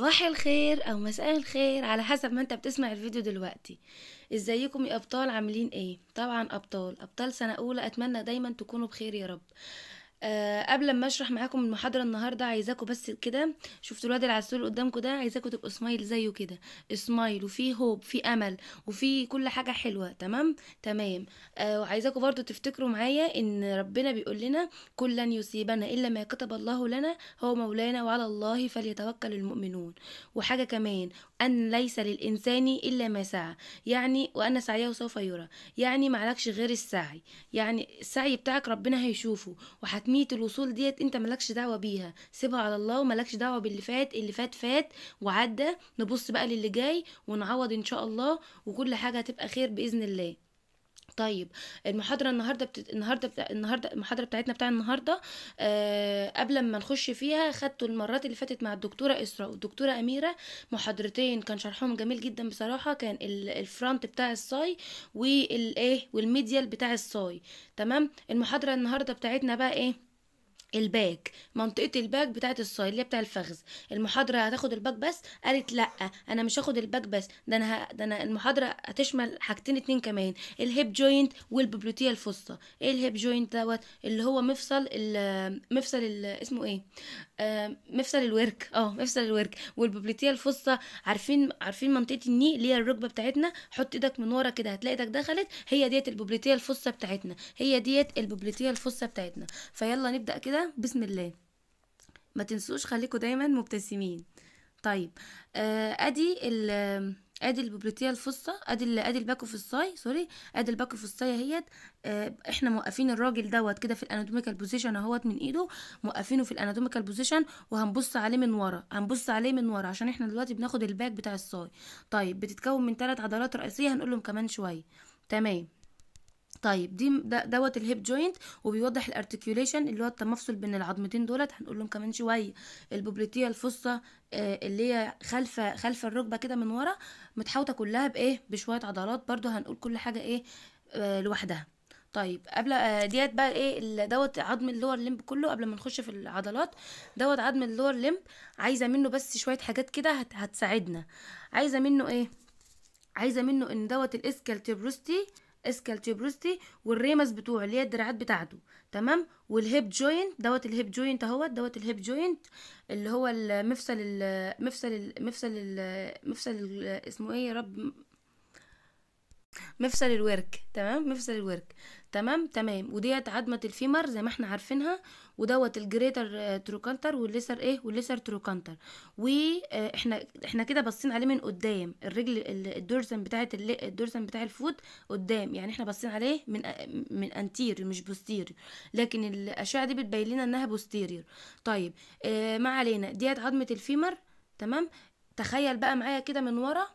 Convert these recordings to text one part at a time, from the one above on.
صباح الخير او مساء الخير على حسب ما انت بتسمع الفيديو دلوقتي ازيكم يا ابطال عاملين ايه طبعا ابطال ابطال سنه اولى اتمنى دايما تكونوا بخير يا رب آه، قبل ما اشرح معاكم المحاضره النهارده عايزاكم بس كده شفتوا الواد العسول قدامكم ده عايزاكم تبقوا سمايل زيه كده سمايل وفي هوب في امل وفي كل حاجه حلوه تمام تمام أه وعايزاكم برضو تفتكروا معايا ان ربنا بيقول لنا كل لن يصيبنا الا ما كتب الله لنا هو مولانا وعلى الله فليتوكل المؤمنون وحاجه كمان ان ليس للانسان الا ما سعى يعني وان سعيه سوف يرى يعني معلكش غير السعي يعني السعي بتاعك ربنا هيشوفه وحت حتميه الوصول ديت انت مالكش دعوه بيها سيبها على الله ومالكش دعوه باللي فات اللي فات فات وعدى نبص بقى للي جاي ونعوض ان شاء الله وكل حاجه هتبقى خير باذن الله طيب المحاضره النهارده بت... النهارده بتا... النهارده المحاضره بتاعتنا بتاع النهارده آه قبل ما نخش فيها خدتوا المرات اللي فاتت مع الدكتوره اسراء والدكتوره اميره محاضرتين كان شرحهم جميل جدا بصراحه كان الفرونت بتاع الصاي والايه والميديال بتاع الصاي تمام المحاضره النهارده بتاعتنا بقى ايه الباك منطقه الباك بتاعه الصايد اللي بتاع الفخذ المحاضره هتاخد الباك بس قالت لا انا مش هاخد الباك بس ده انا ه... ده انا المحاضره هتشمل حاجتين اتنين كمان الهيب جوينت والببلوتيه الفصه ايه الهيب جوينت دوت اللي هو مفصل ال... مفصل ال... اسمه ايه آه، مفصل الورك اه مفصل الورك والببليتيه الفصه عارفين عارفين منطقه الني اللي هي الركبه بتاعتنا حط ايدك من ورا كده هتلاقي ايدك دخلت هي ديت الببليتيه الفصه بتاعتنا هي ديت الببليتيه الفصه بتاعتنا فيلا نبدا كده بسم الله ما تنسوش خليكم دايما مبتسمين طيب آه ادي ال ادي الببليتيه الفصه ادي ادي الباكو الساي سوري ادي الباكو الساي اهيت آه، احنا موقفين الراجل دوت كده في الاناتوميكال بوزيشن اهوت من ايده موقفينه في الاناتوميكال بوزيشن وهنبص عليه من ورا هنبص عليه من ورا عشان احنا دلوقتي بناخد الباك بتاع الصاي طيب بتتكون من ثلاث عضلات رئيسيه هنقول لهم كمان شويه تمام طيب دي دوت الهيب جوينت وبيوضح الارتكيوليشن اللي هو التمفصل بين العظمتين دولت هنقول لهم كمان شويه البوبليتيه الفصه آه، اللي هي خلف خلف الركبه كده من ورا متحوطه كلها بايه بشويه عضلات برده هنقول كل حاجه ايه آه، لوحدها طيب قبل آه، ديت بقى ايه دوت عظم اللور لمب كله قبل ما نخش في العضلات دوت عظم اللور لمب عايزه منه بس شويه حاجات كده هتساعدنا عايزه منه ايه عايزه منه ان دوت الاسكالتيبروستي اسكالتيبروستي والريمس بتوعه اللي هي الدراعات بتاعته تمام والهيب جوينت دوت الهيب جوينت اهوت دوت الهيب جوينت اللي هو المفصل المفصل المفصل المفصل اسمه ايه يا رب مفصل الورك تمام مفصل الورك تمام تمام وديت عظمه الفيمر زي ما احنا عارفينها ودوت الجريتر تروكانتر والليسر ايه والليسر تروكانتر واحنا احنا كده باصين عليه من قدام الرجل الدورسن بتاعه الدورسن بتاع الفوت قدام يعني احنا باصين عليه من آه، من انتيريور مش بوستيريور لكن الاشعه دي بتبين لنا انها بوستيريور طيب اه ما علينا ديت عظمه الفيمر تمام تخيل بقى معايا كده من ورا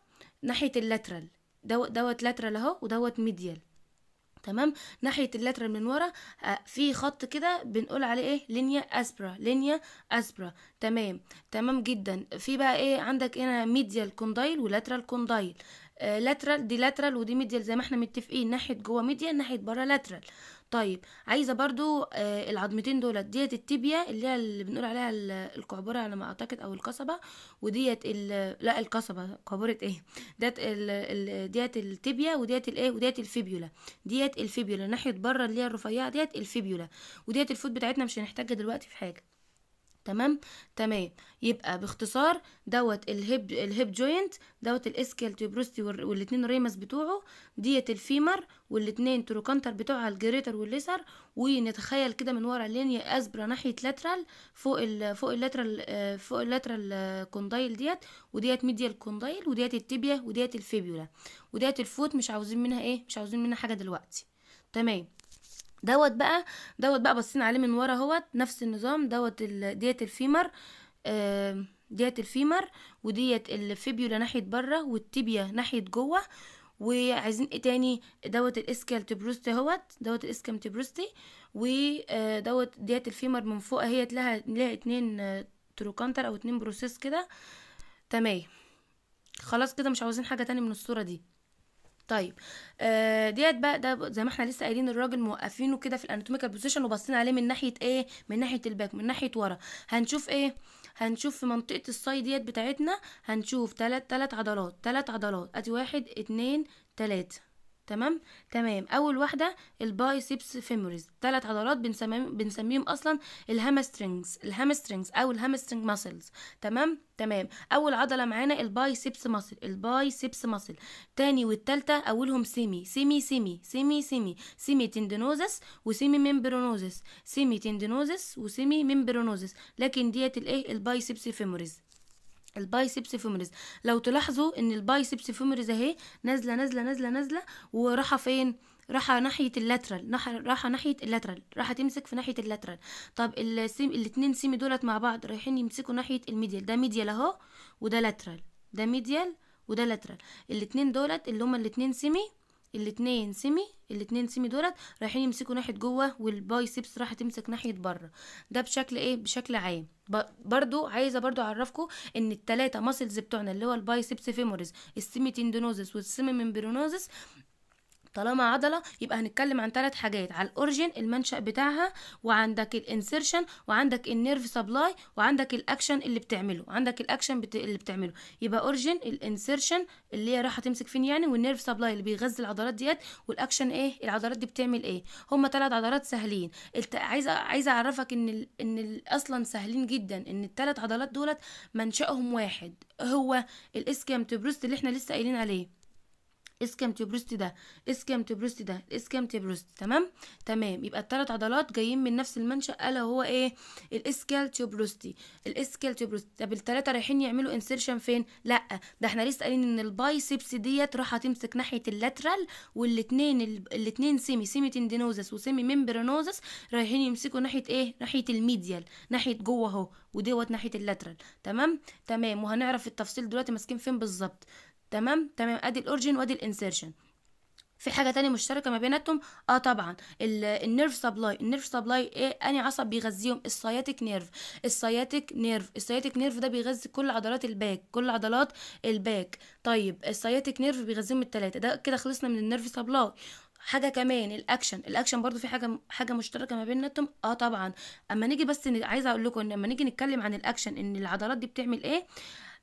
ناحيه اللاترال دوت دوت لاترال اهو ودوت ميديال تمام ناحية اللاترال من ورا آه، في خط كده بنقول عليه ايه لينيا اسبرا لينيا اسبرا تمام تمام جدا في بقى ايه عندك هنا ميديال كوندايل ولاترال كوندايل آه، لاترال دي لاترال ودي ميديال زي ما احنا متفقين ناحية جوه ميديال ناحية بره لاترال طيب عايزه برضو آه العظمتين دولت ديت التيبيا اللي هي اللي بنقول عليها القعبره على ما اعتقد او القصبه وديت لا القصبه قعبره ايه ديت ال... ديت التibia وديت الايه وديت الفيبيولا ديت الفيبيولا ناحيه بره اللي هي الرفيعه ديت الفيبيولا وديت الفوت بتاعتنا مش هنحتاجها دلوقتي في حاجه تمام تمام يبقى باختصار دوت الهيب الهيب جوينت دوت الاسكيال تيوبروستي والاتنين ريمس بتوعه ديت الفيمر والاتنين تروكانتر بتوعها الجريتر والليسر ونتخيل كده من ورا لينيا اسبرا ناحيه لاترال فوق الـ فوق اللاترال آه، فوق اللاترال آه، كوندايل ديت وديت ميديال كوندايل وديت التيبيا وديت الفيبيولا وديت الفوت مش عاوزين منها ايه مش عاوزين منها حاجه دلوقتي تمام دوت بقى دوت بقى باصين عليه من ورا اهوت نفس النظام دوت ال... ديت الفيمر ديت الفيمر وديت الفيبيولا ناحيه بره والتيبيا ناحيه جوه وعايزين ايه تاني دوت الاسكال تبروستي اهوت دوت الاسكام تبروستي ودوت آه، ديت الفيمر من فوق اهيت لها لها اتنين آه، تروكانتر او اتنين بروسيس كده تمام خلاص كده مش عاوزين حاجه تاني من الصوره دي طيب آه ديت بقى ده زي ما احنا لسه قايلين الراجل موقفينه كده في الاناتوميكال بوزيشن وباصين عليه من ناحيه ايه من ناحيه الباك من ناحيه ورا هنشوف ايه هنشوف في منطقه الساي ديت بتاعتنا هنشوف ثلاث ثلاث عضلات ثلاث عضلات ادي واحد اتنين ثلاثه تمام تمام اول واحده البايسبس فيموريز ثلاث عضلات بنسميهم بنسميهم اصلا الهامسترينجز الهامسترينجز او الهامسترينج ماسلز تمام تمام اول عضله معانا البايسبس ماسل البايسبس ماسل تاني والتالتة اولهم سيمي سيمي سيمي سيمي سيمي سيمي تندينوزس وسيمي ميمبرونوزس سيمي تندينوزس وسيمي ميمبرونوزس لكن ديت الايه البايسبس فيموريز البايسبس فيموريز لو تلاحظوا ان البايسبس فيموريز اهي نازله نازله نازله نازله وراحه فين راحه ناحيه اللاترال راحه ناحيه اللاترال راحه تمسك في ناحيه اللاترال طب السيم الاثنين سيمي دولت مع بعض رايحين يمسكوا ناحيه الميديال ده ميديال اهو وده لاترال ده ميديال وده لاترال الاثنين دولت اللي هما الاثنين سيمي الاتنين سيمي الاتنين سيمي دولت رايحين يمسكوا ناحيه جوه والبايسبس راح تمسك ناحيه بره ده بشكل ايه بشكل عام برضو عايزه برضو اعرفكم ان التلاتة ماسلز بتوعنا اللي هو البايسبس فيموريز السيمي تندونوزس والسيمي ممبرونوزس طالما عضلة يبقى هنتكلم عن ثلاث حاجات على الأورجن المنشأ بتاعها وعندك الانسيرشن وعندك النيرف سبلاي وعندك الأكشن اللي بتعمله عندك الأكشن بت... اللي بتعمله يبقى أورجن الانسيرشن اللي هي رايحة تمسك فين يعني والنيرف سبلاي اللي بيغذي العضلات ديت والأكشن إيه العضلات دي بتعمل إيه هما ثلاث عضلات سهلين الت... عايزة عايزة أعرفك إن ال... إن ال... أصلا سهلين جدا إن الثلاث عضلات دولت منشأهم واحد هو الإسكيام تبروست اللي إحنا لسه قايلين عليه اسكامتيوبروست ده اسكامتيوبروست ده الاسكامتيوبروست تمام تمام يبقى التلات عضلات جايين من نفس المنشأ الا هو ايه الاسكالتيوبروستي الاسكالتيوبروست طب التلاته رايحين يعملوا انسيرشن فين لا ده احنا لسه قايلين ان البايسبس ديت راح هتمسك ناحيه اللاترال والاثنين الاثنين سيمي سيمي تندينوزس وسيمي ممبرانوزس رايحين يمسكوا ناحيه ايه ناحيه الميديال ناحيه جوه اهو ودوت ناحيه اللاترال تمام تمام وهنعرف التفصيل دلوقتي ماسكين فين بالظبط تمام تمام ادي الاورجن وادي الانسيرشن في حاجة تانية مشتركة ما بيناتهم اه طبعا النيرف سبلاي النيرف سبلاي ايه اني عصب بيغذيهم السياتيك نيرف السياتيك نيرف السياتيك نيرف ده بيغذي كل عضلات الباك كل عضلات الباك طيب السياتيك نيرف بيغذيهم التلاتة ده كده خلصنا من النيرف سبلاي حاجه كمان الاكشن الاكشن برضو في حاجه حاجه مشتركه ما بيناتهم اه طبعا اما نيجي بس عايزه اقول لكم ان اما نيجي نتكلم عن الاكشن ان العضلات دي بتعمل ايه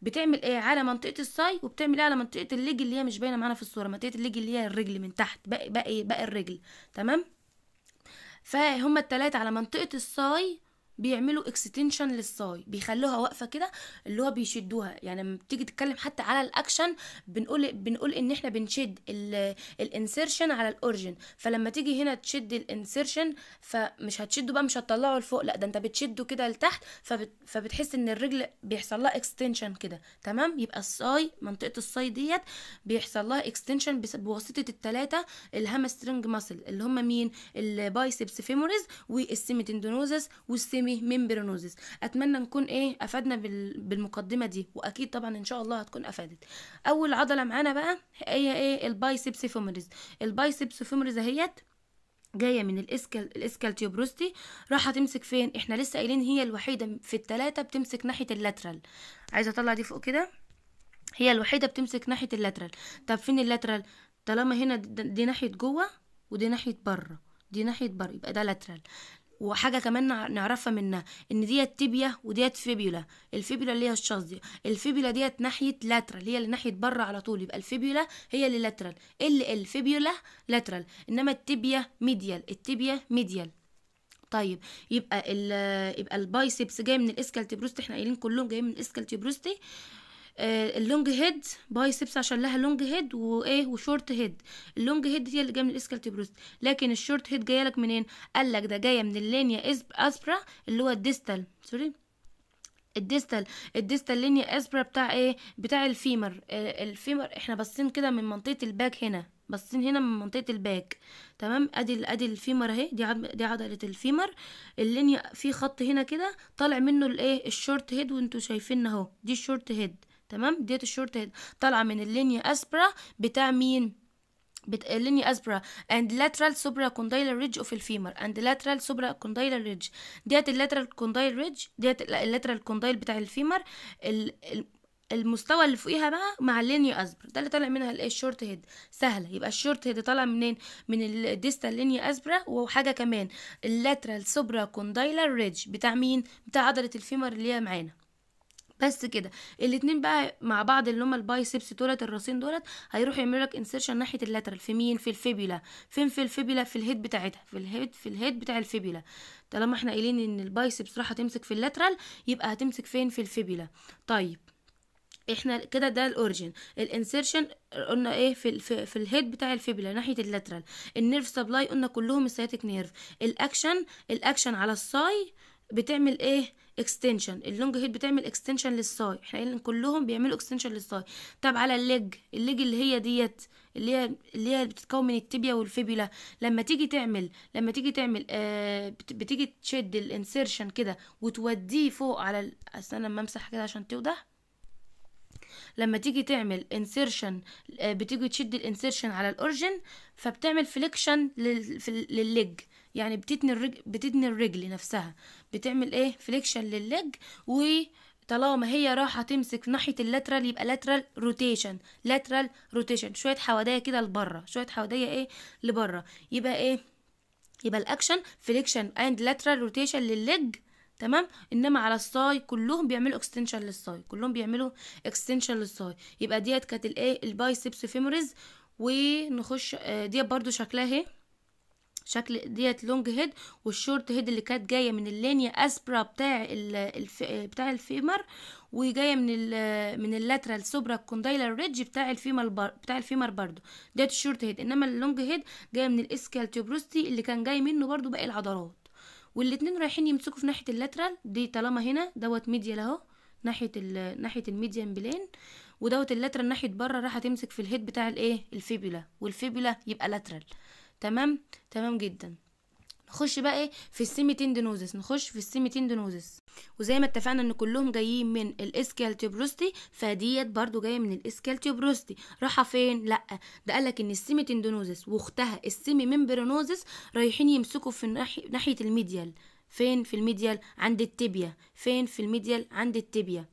بتعمل ايه على منطقه الساي وبتعمل ايه على منطقه الليج اللي هي مش باينه معانا في الصوره منطقه الليج اللي هي الرجل من تحت باقي باقي باقي الرجل تمام فهم الثلاثه على منطقه الساي بيعملوا اكستنشن للصاي بيخلوها واقفه كده اللي هو بيشدوها يعني لما بتيجي تتكلم حتى على الاكشن بنقول بنقول ان احنا بنشد الانسيرشن على الاورجن فلما تيجي هنا تشد الانسيرشن فمش هتشده بقى مش هتطلعه لفوق لا ده انت بتشده كده لتحت فبت فبتحس ان الرجل بيحصل لها اكستنشن كده تمام يبقى الصاي منطقه الصاي ديت بيحصل لها اكستنشن بواسطه الثلاثه الهامسترنج ماسل اللي هم مين البايسبس فيموريز والسيميتندونوزس والسيمي مه ممبرينوزيس اتمنى نكون ايه افادنا بالمقدمه دي واكيد طبعا ان شاء الله هتكون افادت اول عضله معانا بقى هي ايه البايسبس فيموريز البايسبس فيموريز اهيت جايه من الاسكال الاسكالتيوبروستي راح تمسك فين احنا لسه قايلين هي الوحيده في الثلاثه بتمسك ناحيه اللاترال عايزه اطلع دي فوق كده هي الوحيده بتمسك ناحيه اللاترال طب فين اللاترال طالما هنا دي ناحيه جوه ودي ناحيه بره دي ناحيه بره يبقى ده لاترال وحاجه كمان نعرفها منها ان ديت تيبيا وديت فيبيولا الفيبيولا اللي هي الشخص دي الفيبيولا ديت ناحيه لاترال هي اللي ناحيه بره على طول يبقى الفيبيولا هي اللي لاترال ال الفيبيولا لاترال انما التيبيا ميديال التيبيا ميديال طيب يبقى ال يبقى البايسبس جاي من الاسكالتي بروستي احنا قايلين كلهم جايين من الاسكالتي بروستي آه آه، اللونج هيد بايسبس عشان لها لونج هيد وايه وشورت هيد اللونج هيد هي اللي جايه من بروست لكن الشورت هيد جايه لك منين قال لك ده جايه من اللينيا اسبرا اللي هو الديستال سوري الديستال الديستال لينيا اسبرا بتاع ايه بتاع الفيمر آه، الفيمر احنا باصين كده من منطقه الباك هنا باصين هنا من منطقه الباك تمام ادي ادي الفيمر اهي دي دي عضله الفيمر اللينيا في خط هنا كده طالع منه الايه الشورت هيد وانتوا شايفين اهو دي الشورت هيد تمام ديت الشورت هيد طالعه من اللينيا اسبرا بتاع مين اللينيا اسبرا and lateral supracondylar ridge of الفيمر and lateral supracondylar ridge ديت اللاترال كوندايل ridge ديت اللاترال كوندايل بتاع الفيمر المستوى اللي فوقيها بقى مع اللينيا اسبرا ده اللي طالع منها الايه الشورت هيد سهله يبقى الشورت هيد طالع منين من الديستال لينيا اسبرا وحاجه كمان اللاترال سوبرا كوندايلر ريدج بتاع مين بتاع عضله الفيمر اللي هي معانا بس كده الاتنين بقى مع بعض اللي هما البايسبس دولت الراسين دولت هيروحوا يعملوا لك انسرشن ناحيه اللاترال في مين في الفيبيولا فين في الفيبيولا في الهيد بتاعتها في الهيد في الهيد بتاع الفيبيولا طالما احنا قايلين ان البايسبس راح هتمسك في اللاترال يبقى هتمسك فين في الفيبيولا طيب احنا كده ده الاورجن الانسرشن قلنا ايه في في, في الهيد بتاع الفيبلا ناحيه اللاترال النيرف سبلاي قلنا كلهم السياتيك نيرف الاكشن الاكشن على الساي بتعمل ايه اكستنشن اللونج هيد بتعمل اكستنشن للساي احنا قايلين كلهم بيعملوا اكستنشن للساي طب على الليج الليج اللي هي ديت اللي هي اللي هي بتتكون من التيبيا والفيبيلا لما تيجي تعمل لما تيجي تعمل آه بتيجي تشد الانسيرشن كده وتوديه فوق على ال... استنى لما امسح كده عشان توضح لما تيجي تعمل انسرشن آه، بتيجي تشد الانسيرشن على الاورجن فبتعمل فليكشن لل... للليج يعني بتتني الرجل بتتني الرجل نفسها بتعمل ايه فليكشن للليج و طالما هي رايحة تمسك في ناحية اللاترال يبقى لاترال روتيشن لاترال روتيشن شوية حوادية كده لبره شوية حوادية ايه لبره يبقى ايه يبقى الاكشن فليكشن اند لاترال روتيشن للليج تمام انما على الساي كلهم بيعملوا اكستنشن للساي كلهم بيعملوا اكستنشن للساي يبقى ديت كانت الايه البايسبس فيموريز ونخش آه، ديت برضو شكلها ايه شكل ديت لونج هيد والشورت هيد اللي كانت جايه من اللينيا اسبرا بتاع الف... بتاع الفيمر وجايه من ال... من اللاترال سوبرا الكوندايلر ريدج بتاع الفيمر بتاع الفيمر برضو ديت الشورت هيد انما اللونج هيد جايه من الاسكال تيوبروستي اللي كان جاي منه برضو باقي العضلات والاتنين رايحين يمسكوا في ناحيه اللاترال دي طالما هنا دوت ميديال اهو ناحيه ال... ناحيه الميديان بلين ودوت اللاترال ناحيه بره راح تمسك في الهيد بتاع الايه الفيبولا والفيبولا يبقى لاترال تمام تمام جدا نخش بقى ايه في السيمي تندينوزس نخش في السيمي تندينوزس وزي ما اتفقنا ان كلهم جايين من الاسكالتيوبروستي فديت برضو جايه من الاسكالتيوبروستي راحه فين لا ده قالك ان السيمي تندينوزس واختها السيمي ممبرينوزس رايحين يمسكوا في ناحيه الميديال فين في الميديال عند التبيا فين في الميديال عند التبيا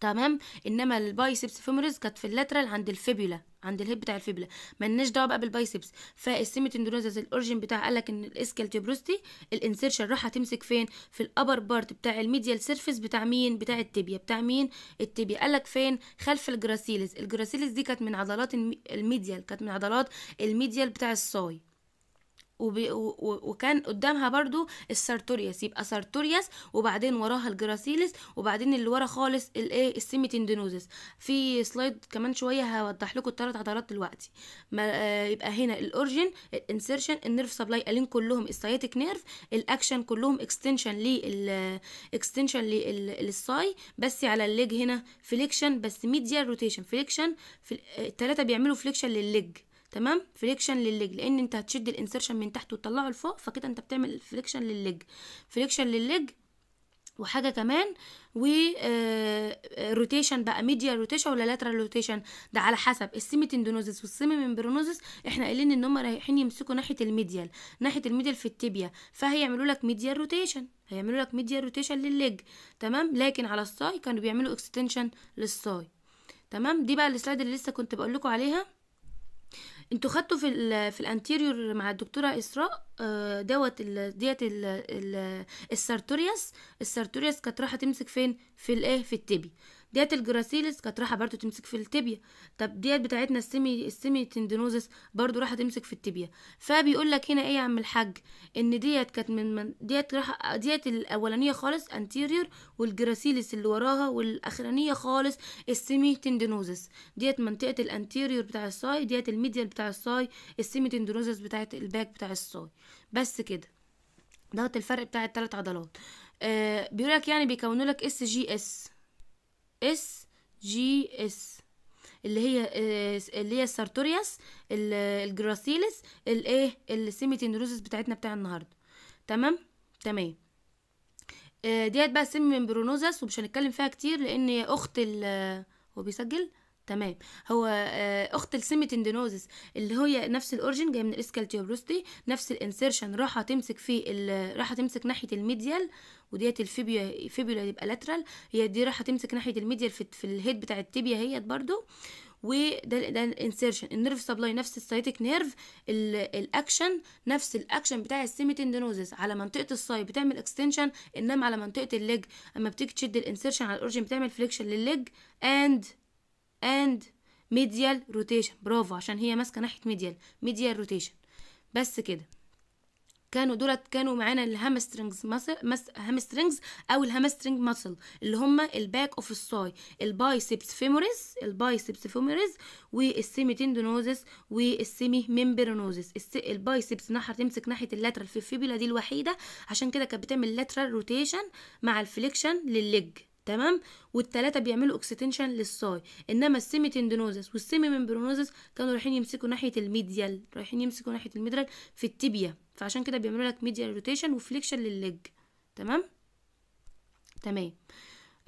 تمام انما البايسبس فيمورز كانت في اللاترال عند الفيبيولا عند الهيب بتاع الفيبيولا مالناش دعوه بقى بالبايسبس فالسيمت اندوريزس الاورجن بتاع قال لك ان الاسكال تيبروستي الانسيرشن راح هتمسك فين في الابر بارت بتاع الميديال سيرفيس بتاع مين بتاع التيبيا بتاع مين التيبيا قال لك فين خلف الجراسيلس الجراسيلس دي كانت من عضلات الميديال كانت من عضلات الميديال بتاع الصاي وبي وكان قدامها برضو السارتورياس يبقى سارتورياس وبعدين وراها الجراسيلس وبعدين اللي ورا خالص الايه السيميتندينوزس في سلايد كمان شويه هوضح لكم الثلاث عضلات دلوقتي ما آه، يبقى هنا الاورجن الانسرشن النيرف سبلاي قالين كلهم السايتك نيرف الاكشن كلهم اكستنشن لل اكستنشن للساي بس على الليج هنا فليكشن بس ميديال روتيشن فليكشن الثلاثه بيعملوا فليكشن للليج تمام فريكشن للليج لان انت هتشد الانسرشن من تحت وتطلعه لفوق فكده انت بتعمل فريكشن للليج فريكشن للليج وحاجه كمان وروتيشن آه، بقى ميديال روتيشن ولا لاترال روتيشن ده على حسب والسيمي ممبرونوزس احنا قايلين ان هم رايحين يمسكوا ناحيه الميديال ناحيه الميديال في التيبيا فهيعملوا لك ميديال روتيشن هيعملوا لك ميديال روتيشن للليج تمام لكن على الساي كانوا بيعملوا اكستنشن للساي تمام دي بقى السلايد اللي لسه كنت بقول لكم عليها انتوا خدتوا في ال في الانتيريور مع الدكتوره اسراء آه، دوت ديت ال ال السارتورياس السارتورياس كانت رايحه تمسك فين في الايه في التبي ديت الجراسيلس كانت رايحه برده تمسك في التيبيا طب ديت بتاعتنا السيمي السيمي تندينوزس برده رايحه تمسك في التيبيا فبيقول لك هنا ايه يا عم الحاج ان ديت كانت من, من ديت راح ديت الاولانيه خالص انتيريور والجراسيلس اللي وراها والاخرانيه خالص السيمي تندينوزس ديت منطقه الانتيريور بتاع الصاي ديت الميديال بتاع الصاي السيمي تندينوزس بتاعت الباك بتاع الصاي بس كده دوت الفرق بتاع الثلاث عضلات آه بيقول لك يعني بيكونوا لك اس جي اس اس جي اس اللي هي آه، اللي هي السارتورياس الجراسيلس الايه روزس بتاعتنا بتاع النهارده تمام تمام آه، ديت بقى سم برونوزس ومش هنتكلم فيها كتير لان اخت ال هو بيسجل تمام هو آه، اخت السيميتندينوزس اللي هي نفس الاورجن جايه من الاسكالتيوبروستي نفس الانسيرشن راح تمسك في راح تمسك ناحيه الميديال وديت الفيبيا فيبيولا يبقى لاترال هي دي راح تمسك ناحيه الميديال في, في الهيد بتاع التيبيا هيت برضو وده ده الانسيرشن النيرف سبلاي نفس السايتك نيرف الاكشن نفس الاكشن بتاع السيميتندينوزس على منطقه الساي بتعمل اكستنشن انما على منطقه الليج اما بتيجي تشد الانسيرشن على الاورجن بتعمل فليكشن للليج اند and medial rotation برافو عشان هي ماسكه ناحيه medial medial rotation بس كده كانوا دولت كانوا معانا الهامسترنجز ماسل هامسترنجز او الهامسترنج ماسل اللي هم الباك اوف الساي البايسبس فيموريس البايسبس فيموريس والسيمي تندونوزس والسيمي ميمبرونوزس البايسبس ناحيه تمسك ناحيه اللاترال في الفيبيلا دي الوحيده عشان كده كانت بتعمل لاترال روتيشن مع الفليكشن للليج تمام والتلاتة بيعملوا اكستنشن للصاي انما السيميتندينوزس والسيميمبرونوزس كانوا رايحين يمسكوا ناحيه الميديال رايحين يمسكوا ناحيه الميدرال في التيبيا فعشان كده بيعملوا لك ميديال روتيشن وفليكشن للليج تمام تمام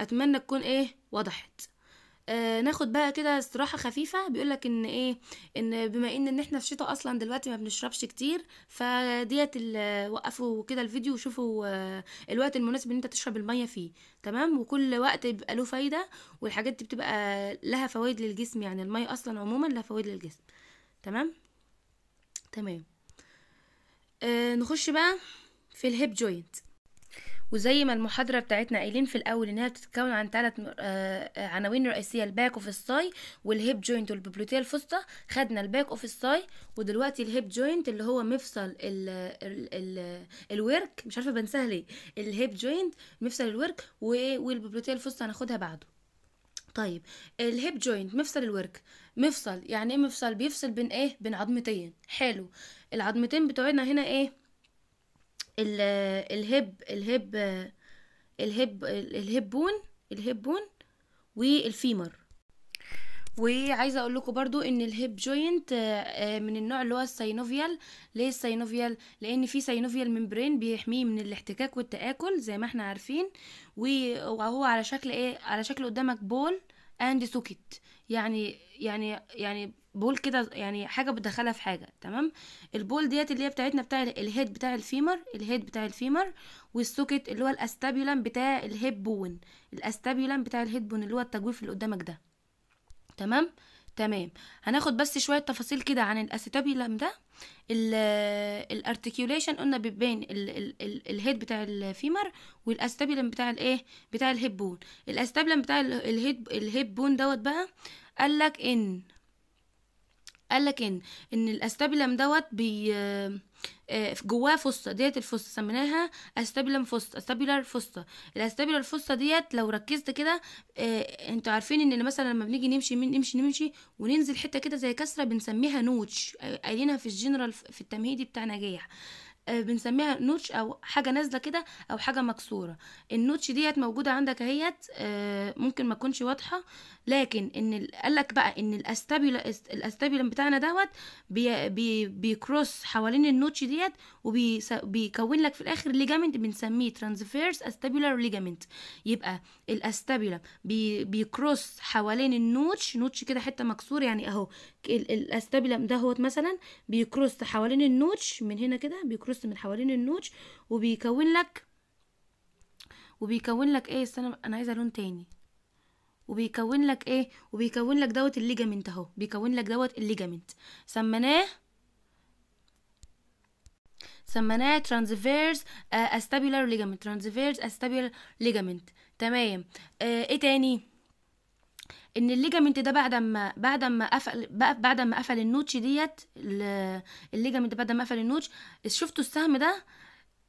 اتمنى تكون ايه وضحت آه، ناخد بقى كده استراحه خفيفه بيقولك ان ايه ان بما ان ان احنا في شتاء اصلا دلوقتي ما بنشربش كتير فديت وقفوا كده الفيديو وشوفوا آه، الوقت المناسب ان انت تشرب الميه فيه تمام وكل وقت بيبقى له فايده والحاجات دي بتبقى لها فوائد للجسم يعني الميه اصلا عموما لها فوائد للجسم تمام تمام آه نخش بقى في الهيب جوينت وزي ما المحاضرة بتاعتنا قايلين في الأول إنها بتتكون عن ثلاث آه، آه، عناوين رئيسية الباك أوف الساي والهيب جوينت والببلوتية الفسطى خدنا الباك أوف الساي ودلوقتي الهيب جوينت اللي هو مفصل ال ال الورك مش عارفة بنساها ليه الهيب جوينت مفصل الورك والببلوتية الفسطى هناخدها بعده طيب الهيب جوينت مفصل الورك مفصل يعني ايه مفصل بيفصل بين ايه بين عظمتين حلو العظمتين بتوعنا هنا ايه الهب الهب الهب الهبون الهبون والفيمر وعايزه اقول لكم برضو ان الهيب جوينت آه، من النوع اللي هو السينوفيال ليه السينوفيال لان في سينوفيال ممبرين بيحميه من الاحتكاك والتاكل زي ما احنا عارفين وهو على شكل ايه على شكل قدامك بول اند سوكت يعني يعني يعني بول كده يعني حاجه بتدخلها في حاجه تمام البول ديت اللي هي بتاعتنا بتاع الهيد بتاع الفيمر الهيد بتاع الفيمر والسوكت اللي هو الاستابيولم بتاع الهيب بون الاستابيولم بتاع الهيد بون اللي هو التجويف اللي قدامك ده تمام تمام هناخد بس شويه تفاصيل كده عن الاستابيولم ده الارتكيوليشن قلنا بين الهيد بتاع الفيمر والاستابيولم بتاع الايه بتاع الهيب بون الاستابيولم بتاع الهيد الهيب بون دوت بقى قال لك ان قال لك ان ان الاستابيلم دوت بي آه، آه، جواه فصة ديت الفصة سميناها استابيلم فصة استابيلر فصة الاستابيلر فصة ديت لو ركزت كده آه، انتوا عارفين ان مثلا لما بنيجي نمشي نمشي نمشي وننزل حتة كده زي كسرة بنسميها نوتش قايلينها في الجنرال في التمهيدي بتاع نجاح بنسميها نوتش او حاجه نازله كده او حاجه مكسوره النوتش ديت موجوده عندك اهيت ممكن ما تكونش واضحه لكن ان قال لك بقى ان الاستابيولا بتاعنا دوت بي بي بيكروس حوالين النوتش ديت وبيكون لك في الاخر ليجامنت بنسميه ترانسفيرس استابيولار ليجامنت يبقى الاستابيولم بي بيكروس حوالين النوتش نوتش كده حته مكسور يعني اهو الاستابيولم دهوت مثلا بيكروس حوالين النوتش من هنا كده بيكروس من حوالين النوتش وبيكون لك وبيكون لك ايه استنى انا عايزه لون تاني وبيكون لك ايه وبيكون لك دوت الليجامنت اهو بيكون لك دوت الليجامنت سميناه سميناه ترانزفيرس استابيولار ليجامنت ترانزفيرس استابيولار ليجامنت تمام آه، ايه تاني ان الليجامنت ده بعد ما بعد ما قفل بعد ما قفل النوتش ديت الليجامنت بعد ما قفل النوتش شفتوا السهم ده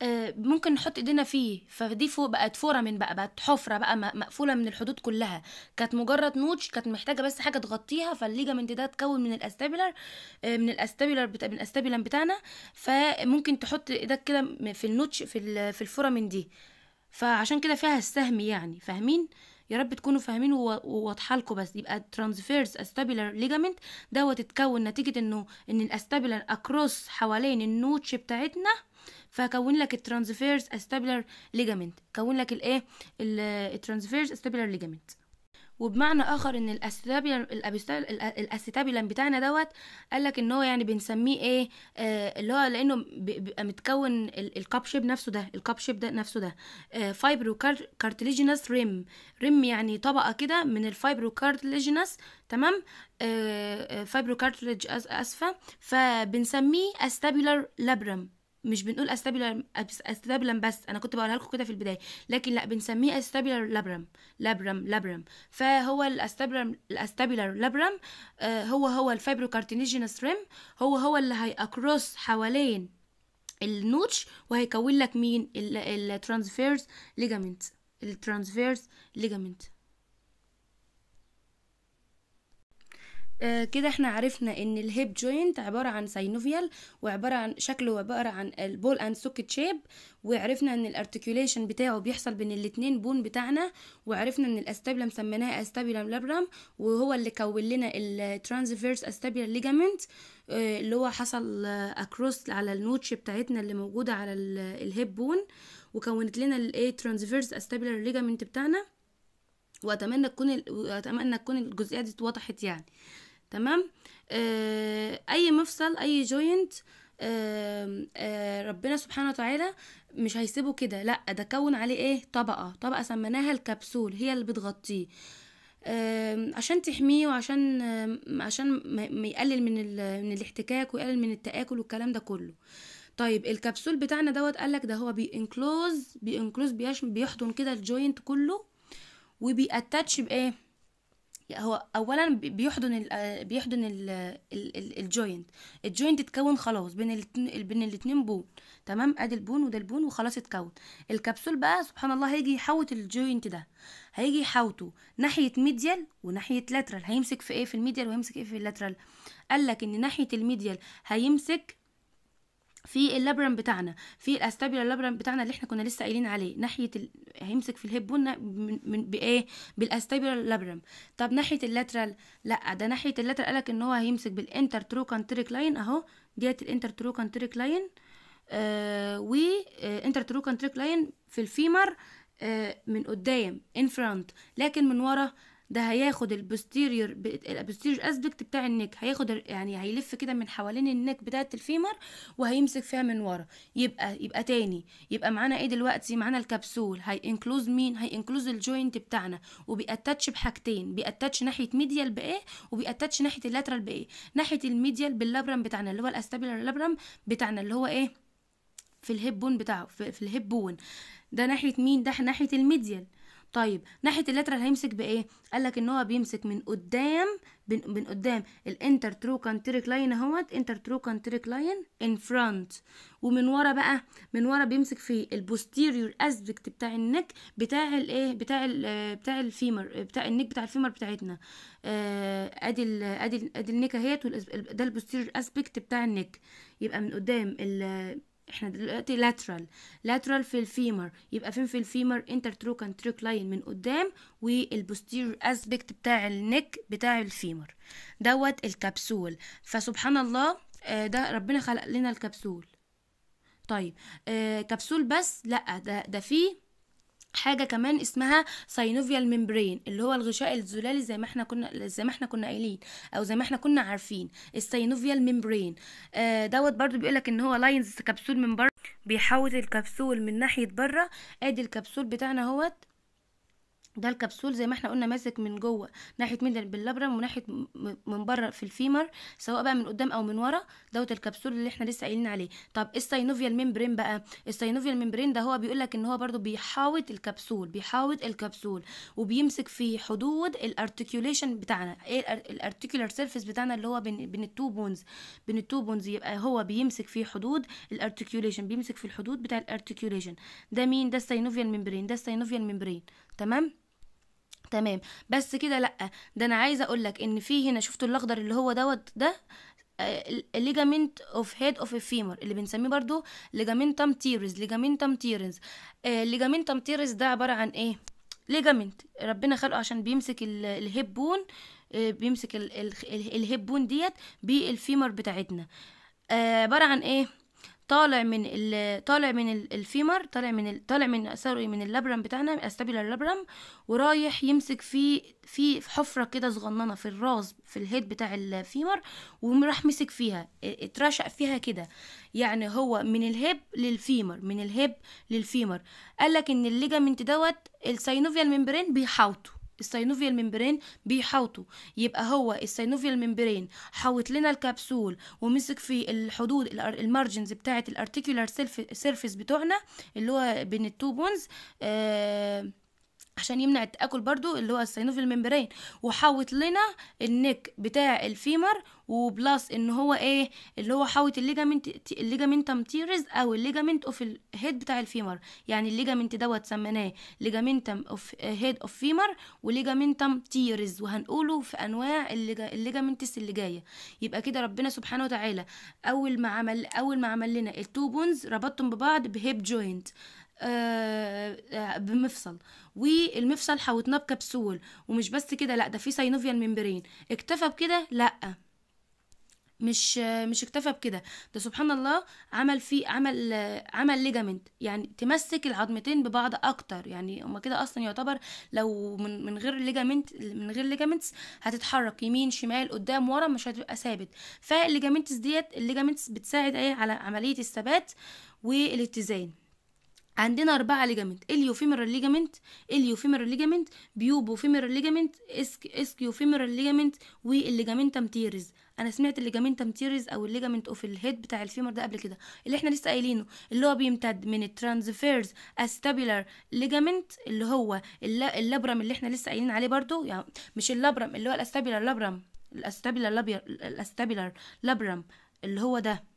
آه، ممكن نحط ايدينا فيه فدي فوق بقت من بقى بقت حفره بقى مقفوله من الحدود كلها كانت مجرد نوتش كانت محتاجه بس حاجه تغطيها فالليجامنت ده اتكون من الاستابيلر آه، من الاستابيلر بتا من الاستابيلان بتاعنا فممكن تحط ايدك كده في النوتش في في من دي فعشان كده فيها السهم يعني فاهمين يا رب تكونوا فاهمين وواضحه لكم بس يبقى ترانسفيرس استابيلر ليجامنت دوت اتكون نتيجه انه ان الاستابيلر اكروس حوالين النوتش بتاعتنا فكون لك الترانسفيرس استابلر ليجامنت كون لك الايه الترانسفيرس استابلر ليجامنت وبمعنى اخر ان الاستابيلان بتاعنا دوت قال لك ان هو يعني بنسميه ايه آه اللي هو لانه بيبقى متكون الكاب شيب نفسه ده الكاب شيب ده نفسه ده آه فايبرو كارتليجينس ريم ريم يعني طبقه كده من الفايبرو كارتليجينس تمام فايبرو آه، كارتليج آه، اسفه فبنسميه استابيلر لابرم مش بنقول استابيلر استابلم بس انا كنت بقولها لكم كده في البدايه لكن لا بنسميه استابيلر لابرم لابرم لابرم فهو الاستابيلر الاستابيلر لابرم آه هو هو الفايبروكارتينيجينس ريم هو هو اللي هيأكروس حوالين النوتش وهيكون لك مين الترانسفيرز ليجامنت الترانسفيرز ليجامنت آه، كده احنا عرفنا ان الهيب جوينت عبارة عن سينوفيال وعبارة عن شكله عبارة عن البول اند سوكت شيب وعرفنا ان الارتكيوليشن بتاعه بيحصل بين الاتنين بون بتاعنا وعرفنا ان الاستابلم سميناه استابلم لابرام وهو اللي كون لنا الترانزفيرس استابلم ليجامنت اللي هو حصل اكروس آه، على النوتش بتاعتنا اللي موجودة على الهيب بون وكونت لنا الايه ترانزفيرس استابلم ليجامنت بتاعنا واتمنى تكون ال... تكون الجزئيه دي اتوضحت يعني تمام آه اي مفصل اي جوينت آه آه ربنا سبحانه وتعالى مش هيسيبه كده لا ده كون عليه ايه طبقه طبقه سميناها الكبسول هي اللي بتغطيه عشان تحميه وعشان عشان ما يقلل من من الاحتكاك ويقلل من التاكل والكلام ده كله طيب الكبسول بتاعنا دوت قال لك ده هو بينكلوز بينكلوز بيحضن كده الجوينت كله وبيأتاتش بايه هو اولا بيحضن الـ آه، بيحضن الجوينت الجوينت اتكون خلاص بين بين الاثنين بون تمام ادي البون وده البون وخلاص اتكون الكبسول بقى سبحان الله هيجي يحوط الجوينت ده هيجي يحوطه ناحيه ميديال وناحيه لاترال هيمسك في ايه في الميديال وهيمسك ايه في اللاترال قال لك ان ناحيه الميديال هيمسك في اللبرم بتاعنا في الاستابيولا لابرم بتاعنا اللي احنا كنا لسه قايلين عليه ناحيه ال... هيمسك في الهيب بون من, بايه بالاستابيولا لابرم طب ناحيه اللاترال لا ده ناحيه اللاترال قالك ان هو هيمسك بالانتر تروكانتريك لاين اهو ديت الانتر تروكانتريك لاين آه، و آه، انتر تروكانتريك لاين في الفيمر آه من قدام ان فرونت لكن من ورا ده هياخد البوستيريور البوستيريور اسبكت بتاع النك هياخد يعني هيلف كده من حوالين النك بتاعه الفيمر وهيمسك فيها من ورا يبقى يبقى تاني يبقى معانا ايه دلوقتي معانا الكبسول هي انكلوز مين هي انكلوز الجوينت بتاعنا وبيأتاتش بحاجتين بيأتاتش ناحيه ميديال بايه وبيأتاتش ناحيه اللاترال بايه ناحيه الميديال باللابرم بتاعنا اللي هو الاستابيلر لابرم بتاعنا اللي هو ايه في الهيب بون بتاعه في, في الهيب بون ده ناحيه مين ده ناحيه الميديال طيب ناحيه اللاترال هيمسك بايه قال لك ان هو بيمسك من قدام من قدام الانتر ترو كانتريك لاين اهوت انتر ترو كانتريك لاين ان فرونت ومن ورا بقى من ورا بيمسك في البوستيريور اسبكت بتاع النك بتاع الايه بتاع ال بتاع الفيمر بتاع النك بتاع الفيمر بتاعتنا آه، ادي ال ادي ادي النك اهيت ده البوستيريور اسبكت بتاع النك يبقى من قدام ال احنا دلوقتي لاترال لاترال في الفيمر يبقى فين في الفيمر انترتروكانتريك لاين من قدام والبوستيريور اسبكت بتاع النك بتاع الفيمر دوت الكبسول فسبحان الله آه، ده ربنا خلق لنا الكبسول طيب آه، كبسول بس لا ده ده فيه حاجه كمان اسمها ساينوفيال ميمبرين اللي هو الغشاء الزلالي زي ما احنا كنا زي ما احنا كنا قايلين او زي ما احنا كنا عارفين الساينوفيال ميمبرين آه دوت برضو بيقولك ان هو لاينز كبسول من بره بيحوط الكبسول من ناحيه بره ادي الكبسول بتاعنا اهوت ده الكبسول زي ما احنا قلنا ماسك من جوه ناحيه من باللبرم وناحيه من بره في الفيمر سواء بقى من قدام او من ورا دوت الكبسول اللي احنا لسه قايلين عليه طب الساينوفيال ميمبرين بقى الساينوفيال ميمبرين ده هو بيقول لك ان هو برده بيحاوط الكبسول بيحاوط الكبسول وبيمسك في حدود الارتكيوليشن بتاعنا ايه الارتكيولار سيرفيس بتاعنا اللي هو بين بين التو بونز بين التو بونز يبقى هو بيمسك في حدود الارتكيوليشن بيمسك في الحدود بتاع الارتكيوليشن ده مين ده الساينوفيال ميمبرين ده الساينوفيال ميمبرين تمام تمام بس كده لأ ده أنا عايزة أقولك إن في هنا شفتوا الأخضر اللي هو دوت ده ليجامنت اوف هيد اوف فيمر اللي بنسميه برضو ليجامنتم تيرز ليجامنتم تيرز ليجامنتم تيرز ده عباره عن ايه ليجامنت ربنا خلقه عشان بيمسك الهبون آه، بيمسك الهبون ديت بالفيمر بتاعتنا آه، عباره عن ايه طالع من ال... طالع من الفيمر طالع من ال... طالع من سوري من اللبرم بتاعنا استابيلر لبرم ورايح يمسك في في حفره كده صغننه في الراس في الهيد بتاع الفيمر وراح مسك فيها اترشق فيها كده يعني هو من الهيب للفيمر من الهيب للفيمر قالك ان الليجامنت دوت السينوفيال ممبرين بيحاوطه السينوفيال ممبرين بيحوطه يبقى هو السينوفيال ممبرين حوط لنا الكبسول ومسك في الحدود المارجنز بتاعه الارتيكولار سيرفيس بتوعنا اللي هو بين التو بونز آه عشان يمنع التاكل برضو اللي هو السينوفيل ممبرين وحوط لنا النك بتاع الفيمر وبلس ان هو ايه اللي هو حوط الليجامنت الليجامنتم تيرز او الليجامنت اوف الهيد بتاع الفيمر يعني الليجامنت دوت سميناه ليجامنتم اوف هيد اوف فيمر وليجامنتم تيرز وهنقوله في انواع الليجامنتس اللي جايه يبقى كده ربنا سبحانه وتعالى اول ما عمل اول ما عمل لنا التو بونز ربطهم ببعض بهيب جوينت آه، بمفصل والمفصل حوطناه بكبسول ومش بس كده لا ده في ساينوفيال ممبرين اكتفى بكده لا مش مش اكتفى بكده ده سبحان الله عمل في عمل عمل ليجامنت يعني تمسك العظمتين ببعض اكتر يعني هما كده اصلا يعتبر لو من من غير ليجامنت من غير ليجامنتس هتتحرك يمين شمال قدام ورا مش هتبقى ثابت فالليجامنتس ديت الليجامنتس بتساعد ايه على عمليه الثبات والاتزان عندنا أربعة ليجامنت اليوفيمرال ليجامنت اليوفيمرال ليجامنت بيوبو فيمرال ليجامنت اسك اسكيوفيمرال ليجامنت والليجامنت تيرز انا سمعت الليجامنت تيرز او الليجامنت اوف الهيد بتاع الفيمر ده قبل كده اللي احنا لسه قايلينه اللي هو بيمتد من الترانزفيرز استابيلر ليجامنت اللي هو اللبرم اللي احنا لسه قايلين عليه برضو يعني مش اللبرم اللي هو الاستابيلر لبرم الاستابيلر لابرم الاستابيلر لبرم اللي هو ده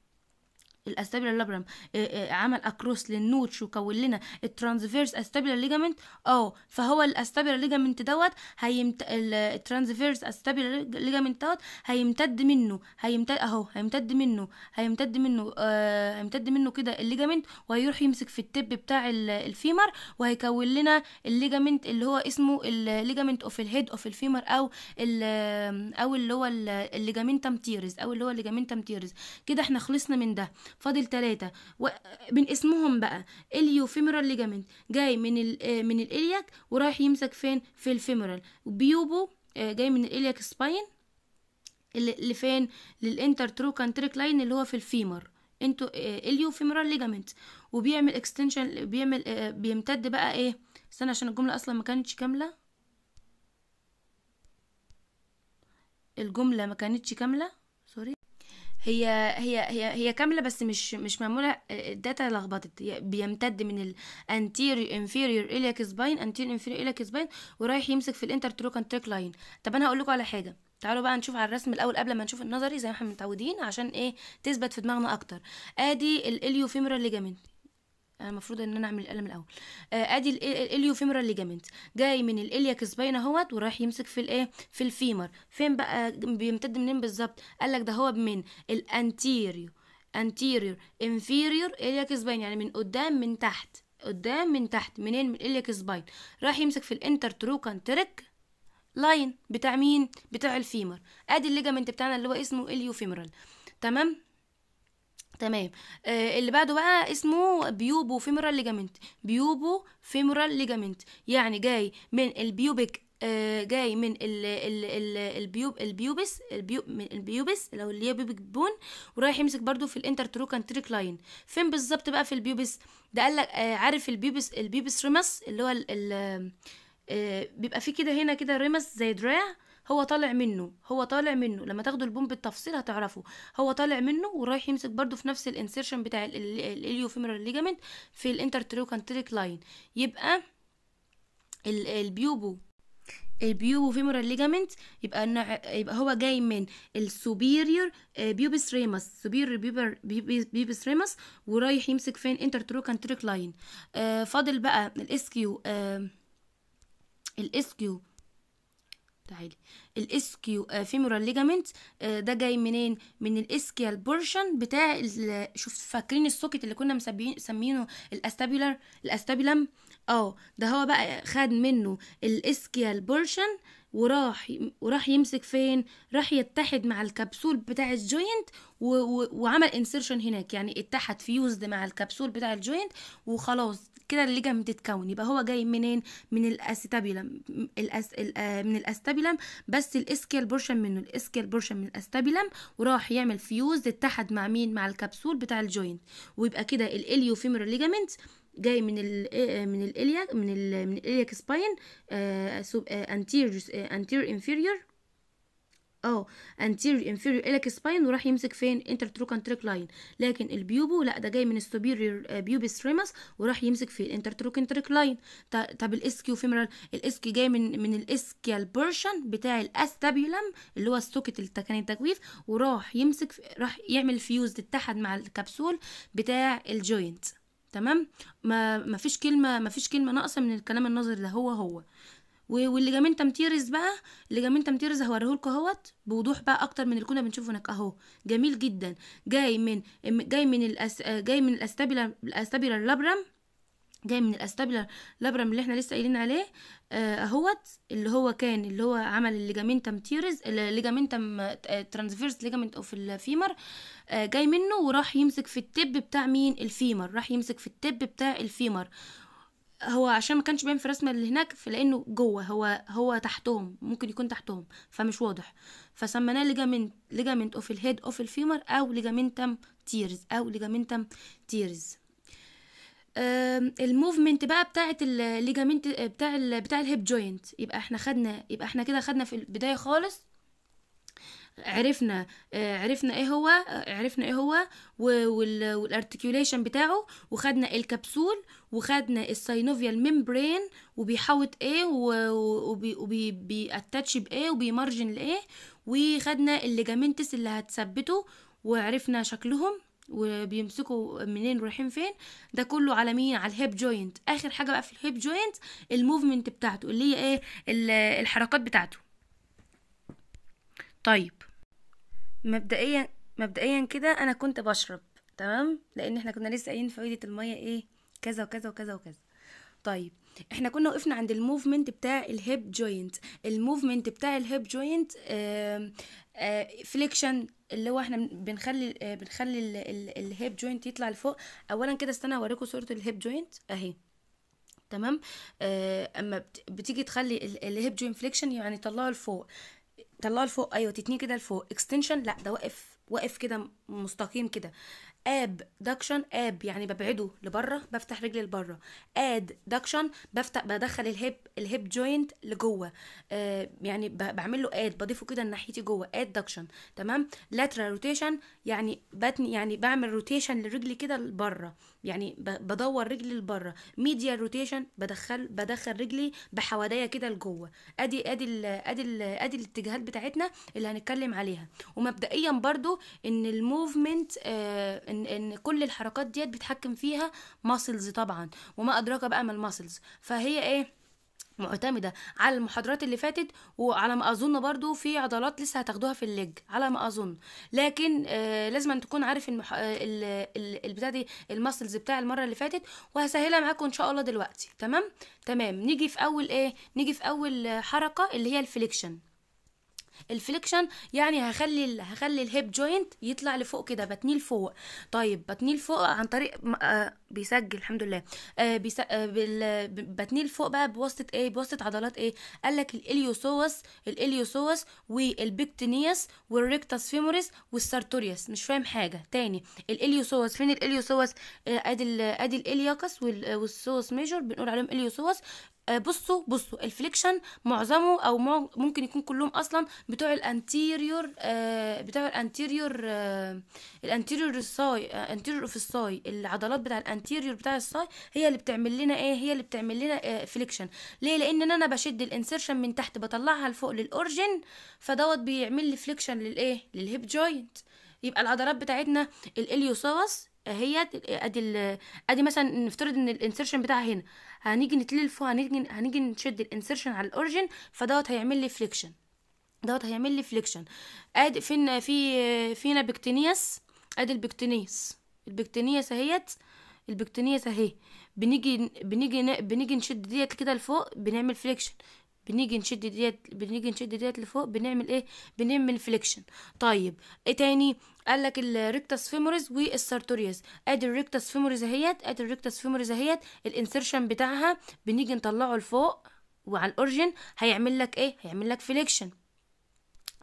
الاستابيلر لابرم آه، آه، عمل اكروس للنوتش وكون لنا الترانسفيرس استابيلر ليجامنت اه فهو الاستابيلر ليجامنت دوت هيمت الترانسفيرس استابيلر ليجامنت دوت هيمتد منه هيمتد اهو هيمتد منه هيمتد منه آه هيمتد منه كده الليجامنت وهيروح يمسك في التب بتاع الفيمر وهيكون لنا الليجامنت اللي هو اسمه الليجامنت اوف الهيد اوف الفيمر او او اللي هو الليجامنتم تيرز او اللي هو الليجامنتم تيرز كده احنا خلصنا من ده فاضل تلاتة من اسمهم بقى اليو فيمورال ليجامنت جاي من الـ آه، من الالياك ورايح يمسك فين في الفيمورال بيوبو آه، جاي من الالياك سباين اللي فين للانتر ترو كانتريك لاين اللي هو في الفيمر انتو آه، اليو فيمورال ليجامنت وبيعمل اكستنشن بيعمل بيمتد بقى ايه استنى عشان الجمله اصلا ما كانتش كامله الجمله ما كانتش كامله هي هي هي هي كامله بس مش مش معموله الداتا آه، آه، لخبطت بيمتد من الانتيريور انفيريور الياك سباين انتيريور انفيريور الياك سباين ورايح يمسك في الانتر تروكانتريك لاين طب انا هقول لكم على حاجه تعالوا بقى نشوف على الرسم الاول قبل ما نشوف النظري زي ما احنا متعودين عشان ايه تثبت في دماغنا اكتر ادي الاليو فيمورال ليجامنت المفروض ان انا اعمل القلم الاول آه، ادي الاليو فيمورال ليجامنت جاي من الاليا باين اهوت ورايح يمسك في الايه في الفيمر فين بقى بيمتد منين بالظبط قال لك ده هو من الانتيريو انتيريور انفيريور اليا spine يعني من قدام من تحت قدام من تحت منين من اليا سباين راح يمسك في الانتر تروكان تريك لاين بتاع مين بتاع الفيمر ادي الليجامنت بتاعنا اللي هو اسمه اليو فيمرال تمام تمام آه اللي بعده بقى اسمه بيوبو فيمورال ليجامنت بيوبو فيمورال ليجامنت يعني جاي من البيوبيك آه جاي من ال ال ال البيوب البيوبس البيوب البيوبس لو اللي هي بيبك بون ورايح يمسك برضو في تريك لاين فين بالظبط بقى في البيوبس ده قال لك آه عارف البيوبس البيوبس ريمس اللي هو ال ال آه بيبقى فيه كده هنا كده ريمس زي دراع هو طالع منه هو طالع منه لما تاخدوا البوم بالتفصيل هتعرفوا هو طالع منه ورايح يمسك برضو في نفس الانسيرشن بتاع الاليوفيمرال ليجامنت في الانترتروكانتريك لاين يبقى البيوبو البيوبو فيمورال ليجامنت يبقى يبقى هو جاي من السوبيريور بيوبس ريمس سوبيريور بيوبس ريمس ورايح يمسك فين انترتروكانتريك آه، لاين فاضل بقى الاسكيو آه، الاسكيو تعالي الاسكيو فيمورال ليجامنت ده جاي منين من الاسكيال بورشن بتاع شوف فاكرين السوكت اللي كنا مسمينه الاستابيلر الاستابيلم اه ده هو بقى خد منه الاسكيال بورشن وراح وراح يمسك فين راح يتحد مع الكبسول بتاع الجوينت وعمل انسيرشن هناك يعني اتحد فيوزد مع الكبسول بتاع الجوينت وخلاص كده الليجم تتكون يبقى هو جاي منين من الاستابيلم الأس... آه، من الاستابيلم بس الاسكيال بورشن منه الاسكيال بورشن من الاستابيلم وراح يعمل فيوز اتحد مع مين مع الكبسول بتاع الجوينت ويبقى كده الاليو فيمورال ليجامنت جاي من ال آه، من الاليا من ال من الاليا سباين آه سب آه انتير آه انتير انفيريور او anterior inferior iliac إيه، spine وراح يمسك فين intertrochanteric لاين لكن البيوبو لا ده جاي من superior pubis آه، ريمس وراح يمسك في الانترتروكنتريك لاين طب الاسكيو فيمرال الاسكي جاي من من الاسكيال بورشن بتاع الاستابيولم اللي هو السوكت التكاني التجويف وراح يمسك راح يعمل فيوز اتحد مع الكبسول بتاع الجوينت تمام ما فيش كلمه ما فيش كلمه ناقصه من الكلام النظري ده هو هو والليجامنتم تمتيرز بقى الليجامنتم تمتيرز هوريه لكم اهوت بوضوح بقى اكتر من اللي كنا بنشوفه هناك اهو جميل جدا جاي من جاي من الأس... جاي من الاستابيلر الاستابيلر لابرم جاي من الاستابيلر لابرم اللي احنا لسه قايلين عليه آه، اهوت اللي هو كان اللي هو عمل تمتيرز الليجامين تم ترانسفيرس آه، ليجامنت اوف الفيمر آه، جاي منه وراح يمسك في التب بتاع مين الفيمر راح يمسك في التب بتاع الفيمر هو عشان ما كانش باين في الرسمه اللي هناك فلانه جوه هو هو تحتهم ممكن يكون تحتهم فمش واضح فسميناه ليجامنت ليجامنت اوف الهيد اوف الفيمر او ليجامنتم تيرز او ليجامنتم تيرز الموفمنت بقى بتاعه الليجامنت بتاع الـ بتاع الهيب جوينت يبقى احنا خدنا يبقى احنا كده خدنا في البدايه خالص عرفنا آه، عرفنا ايه هو عرفنا ايه هو والارتكيوليشن بتاعه وخدنا الكبسول وخدنا الساينوفيال ميمبرين وبيحوط ايه وبيأتاتش بايه وبيمارجن لايه وخدنا الليجامنتس اللي هتثبته وعرفنا شكلهم وبيمسكوا منين رايحين فين ده كله على مين على الهيب جوينت اخر حاجه بقى في الهيب جوينت الموفمنت بتاعته اللي هي ايه الحركات بتاعته طيب مبدئيا مبدئيا كده انا كنت بشرب تمام لان احنا كنا لسه قايلين فايده الميه ايه كذا وكذا وكذا وكذا طيب احنا كنا وقفنا عند الموفمنت بتاع الهيب جوينت الموفمنت بتاع الهيب جوينت فليكشن آه، اللي هو احنا بنخلي آه، بنخلي الهيب جوينت يطلع لفوق اولا كده استنى اوريكم صوره الهيب جوينت اهي تمام آه، اما بتيجي تخلي الهيب جوينت فليكشن يعني طلعه لفوق طلعه لفوق ايوه تتنيه كده لفوق اكستنشن لا ده واقف واقف كده مستقيم كده اب دكشن اب يعني ببعده لبره بفتح رجلي لبره اد دكشن بفتح بدخل الهيب الهيب جوينت لجوه آه يعني بعمل له اد بضيفه كده ناحيتي جوه اد دكشن تمام لاترال روتيشن يعني بتني يعني بعمل روتيشن لرجلي كده لبره يعني بدور رجلي لبره ميديا روتيشن بدخل بدخل رجلي بحوادية كده لجوه ادي ادي الـ ادي الـ ادي الاتجاهات بتاعتنا اللي هنتكلم عليها ومبدئيا برضو ان الموفمنت آه ان ان كل الحركات ديت بيتحكم فيها ماسلز طبعا وما ادراك بقى ما الماسلز فهي ايه معتمده على المحاضرات اللي فاتت وعلى ما اظن برضو في عضلات لسه هتاخدوها في الليج على ما اظن لكن آه لازم أن تكون عارف المح... آه، ال... ال... البتاع دي الماسلز بتاع المره اللي فاتت وهسهلها معاكم ان شاء الله دلوقتي تمام تمام نيجي في اول ايه نيجي في اول حركه اللي هي الفليكشن الفليكشن يعني هخلي ال... هخلي الهيب جوينت يطلع لفوق كده بتنيه لفوق طيب بتنيه لفوق عن طريق آه بيسجل الحمد لله آه بيس... آه بال... بتنيه لفوق بقى بواسطه ايه بواسطه عضلات ايه قال لك الاليوسوس الاليوسوس والبيكتينيس والريكتاس فيموريس والسارتوريس مش فاهم حاجه تاني الاليوسوس فين الاليوسوس ادي آه ادي الالياكس والسوس ميجور بنقول عليهم اليوسوس آه، بصوا بصوا الفليكشن معظمه او ممكن يكون كلهم اصلا بتوع الانتيريور آه، بتوع الانتيريور آه، الانتيريور الصاي انتيريور اوف الصاي العضلات بتاع الانتيريور بتاع الصاي هي اللي بتعمل لنا ايه هي اللي بتعمل لنا فليكشن ليه لان انا بشد الانسرشن من تحت بطلعها لفوق للاورجن فدوت بيعمل لي فليكشن للايه للهيب جوينت يبقى العضلات بتاعتنا الاليوساوس هي ادي ادي مثلا نفترض ان الانسرشن بتاعها هنا هنيجي فوق هنيجي هنيجي نشد الانسرشن على الاورجن فدوت هيعمل لي فليكشن دوت هيعمل لي فليكشن ادي فين في فينا بكتينيس ادي البكتينيس البكتينيس اهيت البكتينيس اهي بنيجي بنيجي بنيجي نشد ديت كده لفوق بنعمل فليكشن بنيجي نشد ديت بنيجي نشد ديت لفوق بنعمل ايه بنعمل فليكشن طيب ايه تاني قال لك الريكتاس فيموريز والسارتوريوس ادي الريكتاس فيموريز اهيت ادي الريكتاس فيموريز اهيت الانسرشن بتاعها بنيجي نطلعه لفوق وعلى الاورجن هيعمل لك ايه هيعمل لك فليكشن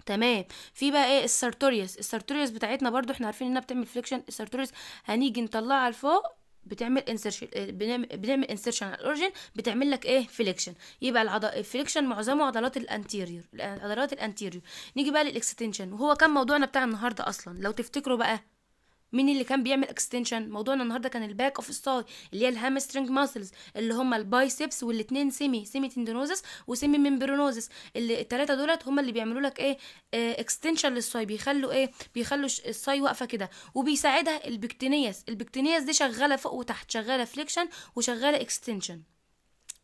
تمام في بقى ايه السارتوريس السارتوريس بتاعتنا برضو احنا عارفين انها بتعمل فليكشن السارتوريس هنيجي نطلعها لفوق بتعمل انسرشن آه، بنعمل انسرشن على الاورجن بتعمل لك ايه فليكشن يبقى العض... الفليكشن معظمه عضلات الانتيريور عضلات الانتيريور نيجي بقى للاكستنشن وهو كان موضوعنا بتاع النهارده اصلا لو تفتكروا بقى مين اللي كان بيعمل اكستنشن موضوعنا النهارده كان الباك اوف الساي اللي هي الهامسترنج ماسلز اللي هم البايسبس والاثنين سيمي سيمي تندينوزس وسيمي ممبرونوزس اللي الثلاثه دولت هم اللي بيعملوا لك ايه اكستنشن آه، للساي بيخلوا ايه بيخلوا الساي واقفه كده وبيساعدها البكتينيس البكتينيس دي شغاله فوق وتحت شغاله فليكشن وشغاله اكستنشن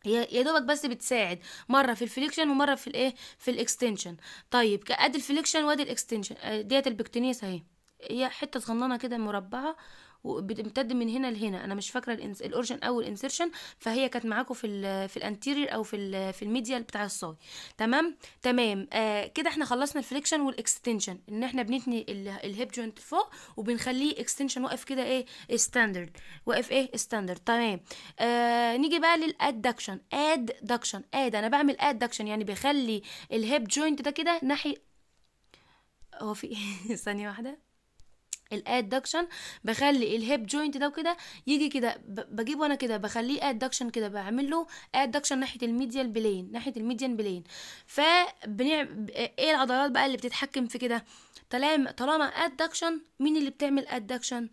هي يا دوبك بس بتساعد مره في الفليكشن ومره في الايه في الاكستنشن طيب ادي الفليكشن وادي الاكستنشن آه، ديت البكتينيس اهي هي حته صغننه كده مربعه وبتمتد من هنا لهنا انا مش فاكره الاورجن او الانسرشن فهي كانت معاكم في الـ في الانتيرير او في الـ في الميديا بتاع الصاي تمام تمام آه كده احنا خلصنا الفليكشن والاكستنشن ان احنا بنتني الهيب جوينت فوق وبنخليه اكستنشن واقف كده ايه ستاندرد واقف ايه ستاندرد تمام آه نيجي بقى للادكشن ادكشن اد انا بعمل ادكشن يعني بخلي الهيب جوينت ده كده ناحيه هو في إيه؟ ثانيه واحده الادكشن بخلي الهيب جوينت ده وكده يجي كده بجيبه انا كده بخليه ادكشن كده بعمل له ادكشن ناحيه الميديال بلين ناحيه الميديان بلين فبنعمل ايه العضلات بقى اللي بتتحكم في كده طالما طالما ادكشن مين اللي بتعمل ادكشن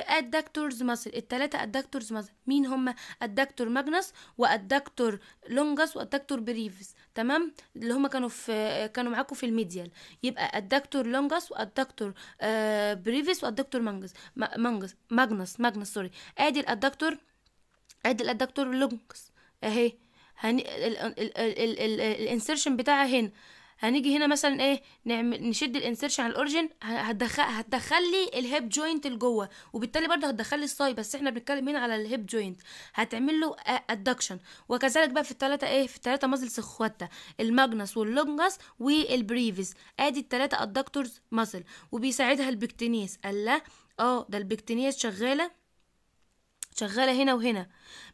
ادكتورز ماسل الثلاثه ادكتورز ماسل مين هم ادكتور ماجنس وادكتور لونجس وادكتور بريفس تمام اللي هم كانوا في كانوا معاكم في الميديال يبقى الدكتور لونجاس والدكتور بريفيس والدكتور مانجس مانجس ماجنس ماجنس سوري ادي الدكتور ادي الدكتور لونجس اهي هن... الانسرشن بتاعها هنا هنيجي هنا مثلا ايه نعمل نشد الانسرشن على الاورجن هتدخل هتدخل لي الهيب جوينت لجوه وبالتالي برضه هتدخل لي الساي بس احنا بنتكلم هنا على الهيب جوينت هتعمل له ادكشن وكذلك بقى في الثلاثه ايه في الثلاثه مازلز الخواته الماجنس واللونجس والبريفيس ادي الثلاثه ادكتورز مازل وبيساعدها البكتينيس الله اه ده البكتينيس شغاله شغاله هنا وهنا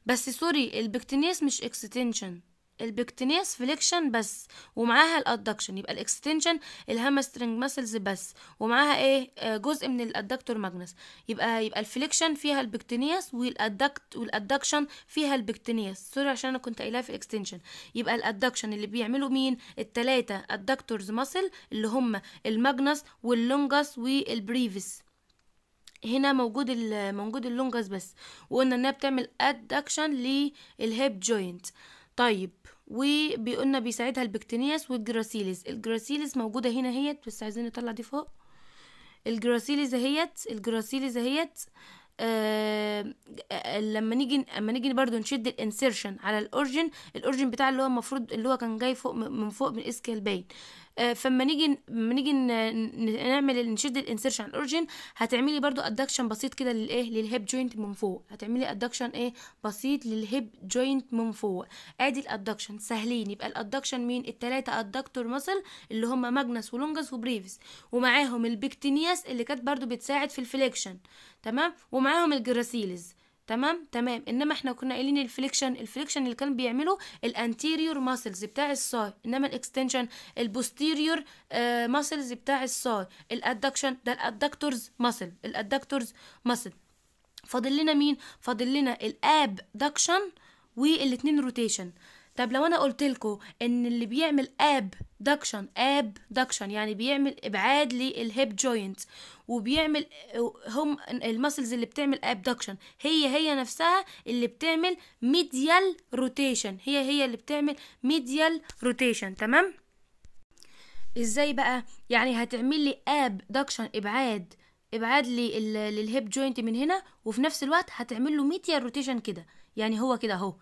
بس سوري البكتينيس مش اكستنشن البكتينيس فليكشن بس ومعاها الادكشن يبقى الاكستنشن الهامسترنج ماسلز بس ومعاها ايه آه، جزء من الادكتور ماجنس يبقى يبقى الفليكشن فيها البكتينيس والادكت والادكشن فيها البكتينيس سوري عشان انا كنت قايلها في الاكستنشن يبقى الادكشن اللي بيعملوا مين التلاتة ادكتورز ماسل اللي هم الماجنس واللونجس والبريفس هنا موجود موجود اللونجس بس وقلنا انها بتعمل ادكشن للهيب جوينت طيب وبيقولنا بيساعدها البكتينياس والجراسيلس الجراسيلس موجودة هنا اهيت بس عايزين نطلع دي فوق الجراسيلس اهيت الجراسيلس اهيت آه لما نيجي لما نيجي برضو نشد الانسرشن على الاورجن الاورجن بتاع اللي هو المفروض اللي هو كان جاي فوق من فوق من اسكال باين آه، فلما نيجي نيجي نعمل نشد الانسرشن على الاورجن هتعملي برضو ادكشن بسيط كده للايه للهيب جوينت من فوق هتعملي ادكشن ايه بسيط للهيب جوينت من فوق ادي الادكشن سهلين يبقى الادكشن مين الثلاثه ادكتور مسل اللي هما ماجنس ولونجس وبريفس ومعاهم البكتينياس اللي كانت برضو بتساعد في الفليكشن تمام ومعاهم الجراسيلز تمام تمام انما احنا كنا قايلين الفليكشن الفليكشن اللي كان بيعمله الانتيريور ماسلز بتاع الساي انما الاكستنشن البوستيريور ماسلز بتاع الساي الادكشن ده الادكتورز ماسل الادكتورز ماسل فاضل لنا مين فاضل لنا الابدكشن والاثنين والاتنين روتيشن طب لو انا قلت لكم ان اللي بيعمل اب دكشن اب دكشن يعني بيعمل ابعاد للهيب جوينت وبيعمل هم المسلز اللي بتعمل ابدكشن هي هي نفسها اللي بتعمل ميديال روتيشن هي هي اللي بتعمل ميديال روتيشن تمام ازاي بقى يعني هتعمل لي ابدكشن ابعاد ابعاد للهيب جوينت من هنا وفي نفس الوقت هتعمل له ميديال روتيشن كده يعني هو كده اهو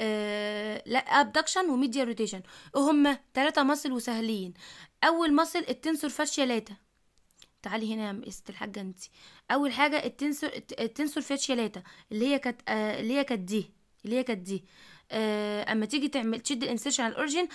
آه، لا ابدكشن وميديا روتيشن هم تلاتة مصل وسهلين اول مصل التنسور فاشيا لاتا تعالي هنا يا مست الحاجه انت اول حاجه التنسور التنسور فاشيا لاتا اللي هي كانت آه، اللي هي كانت دي اللي هي كانت دي آه، اما تيجي تعمل تشد الانسيرشن على الاورجن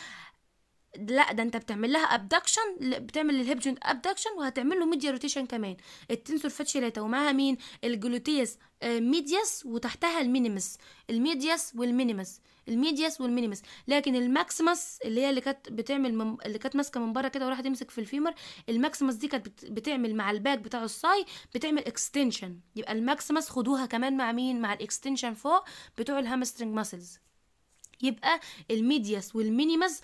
لا ده انت بتعمل لها ابدكشن بتعمل للهيب جوينت ابدكشن وهتعمل له ميديا روتيشن كمان التنسور فاتشيلاتا ومعاها مين الجلوتيس ميدياس آه، وتحتها المينيمس الميدياس والمينيمس الميدياس والمينيمس لكن الماكسيمس اللي هي اللي كانت بتعمل من... اللي كانت ماسكه من بره كده وراحت تمسك في الفيمر الماكسيمس دي كانت بت... بتعمل مع الباك بتاع الساي بتعمل اكستنشن يبقى الماكسيمس خدوها كمان مع مين مع الاكستنشن فوق بتوع الهامسترنج ماسلز يبقى الميدياس والمينيمز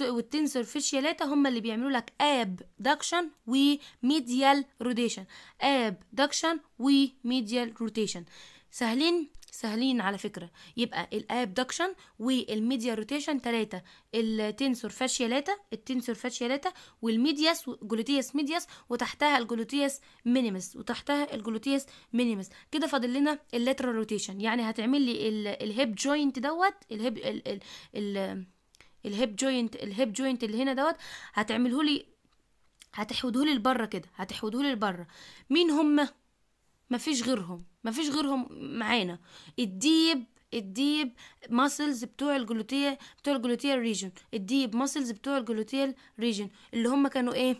والتنسور فيشيالاتا هما اللي بيعملوا لك ابدكشن وميديال روتيشن ابدكشن وميديال روتيشن سهلين سهلين على فكرة يبقى الابدكشن والميديا روتيشن تلاتة التنسور فاشيالاتا التنسور فاشيالاتا والميدياس جلوتياس ميدياس وتحتها الجلوتياس مينيمس وتحتها الجلوتياس مينيمس كده فاضل لنا اللاترال روتيشن يعني هتعمل لي الهيب جوينت دوت الهيب ال ال الهيب جوينت الهيب جوينت اللي هنا دوت هتعمله لي هتحوده لي لبره كده هتحوده لي لبره مين هما ما فيش غيرهم ما فيش غيرهم معانا الديب الديب ماسلز بتوع الجلوتيا بتوع الجلوتيا ريجن الديب ماسلز بتوع الجلوتيا ريجن اللي هم كانوا ايه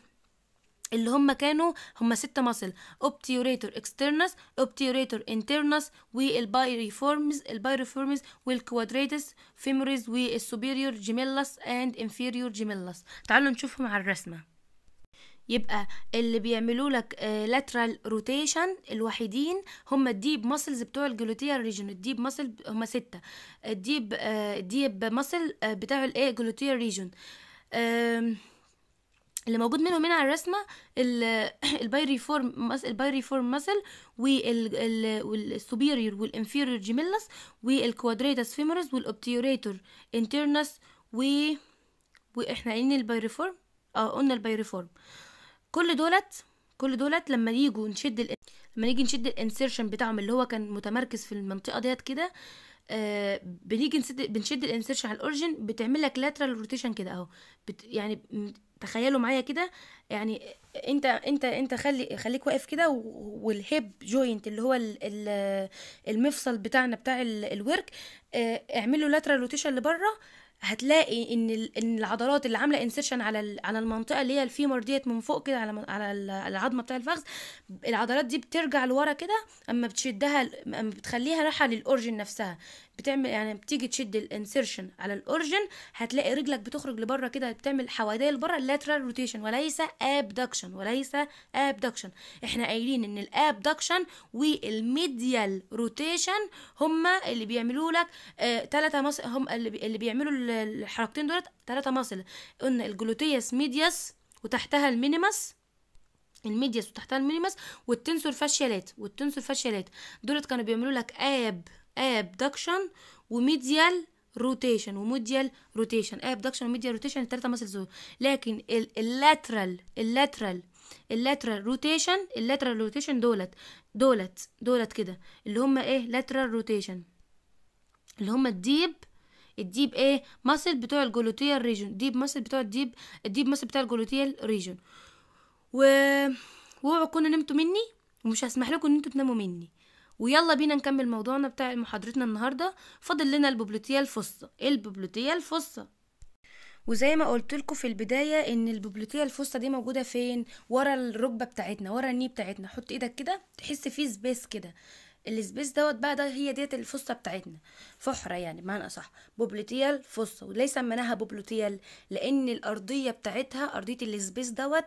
اللي هم كانوا هم ستة ماسل اوبتيوريتور اكسترنس اوبتيوريتور انترنس والبايريفورمز البايريفورمز والكوادريتس فيموريز والسوبيريور جيميلس اند انفيريور جيميلس تعالوا نشوفهم على الرسمه يبقى اللي بيعملوا لك لاترال آه, روتيشن الوحيدين هم الديب ماسلز بتوع الجلوتيال ريجن الديب ماسل هم ستة الديب ديب ماسل بتاع الايه جلوتيال ريجن اللي موجود منهم هنا على الرسمه البايريفورم البايريفورم ماسل والسوبيريور والانفيريور جيميلس والكوادريتاس فيمورس والاوبتيوريتور انترنس و واحنا قايلين البايريفورم اه قلنا البايريفورم كل دولت كل دولت لما يجوا نشد ال... لما نيجي نشد الانسيرشن بتاعهم اللي هو كان متمركز في المنطقه ديت كده آه بنيجي نسد... بنشد الانسيرشن على الاورجن بتعمل لك لاترال روتيشن كده اهو بت... يعني تخيلوا معايا كده يعني انت انت انت خلي خليك واقف كده والهيب جوينت اللي هو ال... ال... المفصل بتاعنا بتاع الورك آه اعمل له لاترال روتيشن لبره هتلاقي ان ان العضلات اللي عامله انسيرشن على على المنطقه اللي هي الفيمر ديت من فوق كده على على العظمه بتاع الفخذ العضلات دي بترجع لورا كده اما بتشدها اما بتخليها رايحه للاورجن نفسها بتعمل يعني بتيجي تشد الانسرشن على الاورجن هتلاقي رجلك بتخرج لبره كده بتعمل حواديه لبره lateral روتيشن وليس ابدكشن وليس ابدكشن احنا قايلين ان الابدكشن والميديال روتيشن هما اللي بيعملوا لك ثلاثه آه مصر هم اللي, اللي بيعملوا الحركتين دولت ثلاثه مصر قلنا الجلوتيس ميدياس وتحتها المينيمس الميدياس وتحتها المينيمس والتنسور فاشيالات والتنسور فاشيالات دولت كانوا بيعملوا لك اب ابدكشن وميديال روتيشن وميديال روتيشن ابدكشن وميديال روتيشن الثلاثه ماسل زون لكن اللاترال اللاترال اللاترال روتيشن اللاترال روتيشن دولت دولت دولت كده اللي هم ايه لاترال روتيشن اللي هم الديب الديب ايه ماسل بتوع الجلوتيال ريجون ديب ماسل بتوع الديب الديب ماسل بتاع الجلوتيال ريجون و اوعوا نمتوا مني ومش هسمح لكم ان انتوا تناموا مني ويلا بينا نكمل موضوعنا بتاع محاضرتنا النهارده فاضل لنا الببلوتيا الفصة الببلوتيه الفصة وزي ما قلت لكم في البدايه ان الببلوتيه الفصه دي موجوده فين ورا الركبه بتاعتنا ورا الني بتاعتنا حط ايدك كده تحس فيه سبيس كده السبيس دوت بقى ده هي ديت الفصه بتاعتنا فحره يعني بمعنى اصح ببلوتيال فصه وليه سميناها ببلوتيال لان الارضيه بتاعتها ارضيه السبيس دوت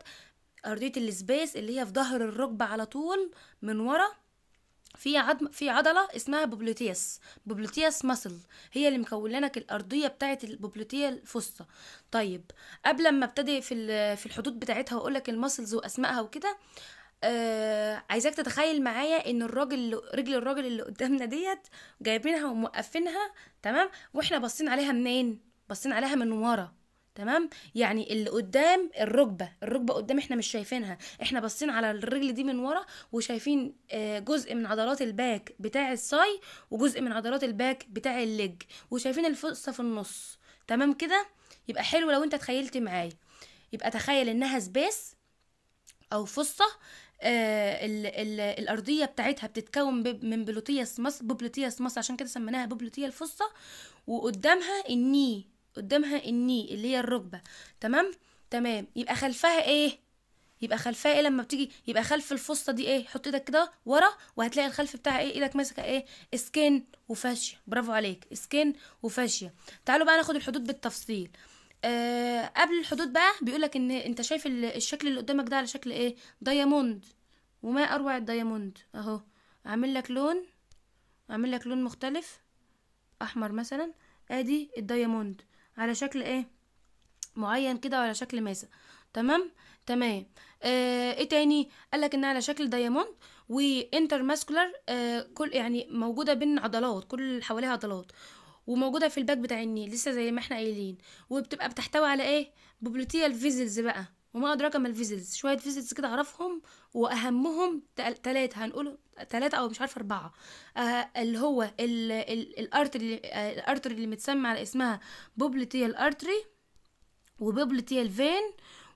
ارضيه السبيس اللي هي في ظهر الركبه على طول من ورا في عظم في عضله اسمها بوبلوتيس بوبلوتيس ماسل هي اللي مكون الارضيه بتاعه البوبلوتيه الفصة طيب قبل ما ابتدي في في الحدود بتاعتها واقول لك الماسلز واسمائها وكده آه عايزاك تتخيل معايا ان الراجل رجل الراجل اللي قدامنا ديت جايبينها وموقفينها تمام واحنا باصين عليها منين باصين عليها من ورا تمام يعني اللي قدام الركبه الركبه قدام احنا مش شايفينها احنا باصين على الرجل دي من ورا وشايفين آه، جزء من عضلات الباك بتاع الساي وجزء من عضلات الباك بتاع الليج وشايفين الفصه في النص تمام كده يبقى حلو لو انت تخيلت معايا يبقى تخيل انها سبيس او فصه آه ال ال الارضيه بتاعتها بتتكون من بلوتيه سمس ببلوتيه سمس عشان كده سميناها ببلوتيه الفصه وقدامها الني قدامها الني اللي هي الركبه تمام تمام يبقى خلفها ايه يبقى خلفها ايه لما بتيجي يبقى خلف الفسطه دي ايه حط ايدك كده ورا وهتلاقي الخلف بتاعها ايه ايدك ماسكه ايه سكن وفاشيه برافو عليك سكن وفاشيه تعالوا بقى ناخد الحدود بالتفصيل آه قبل الحدود بقى بيقولك ان انت شايف الشكل اللي قدامك ده على شكل ايه دايموند وما اروع الدايموند اهو عامل لك لون عامل لك لون مختلف احمر مثلا ادي الدايموند على شكل ايه معين كده وعلى شكل ماسة تمام تمام آه ايه تاني قالك انها على شكل دايموند وانتر ماسكولار آه كل يعني موجوده بين عضلات كل حواليها عضلات وموجوده في الباك بتاع النيل لسه زي ما احنا قايلين وبتبقى بتحتوي على ايه ببلوتيال فيزلز بقى وما أدراك ما الفيزلز شوية فيزلز كده أعرفهم وأهمهم تلاتة هنقول ثلاثه أو مش عارفة أربعة آه اللي هو ال ال الأرتري آه، الأرتري اللي متسمى على اسمها بوبليتيال أرتري وبوبليتيال فين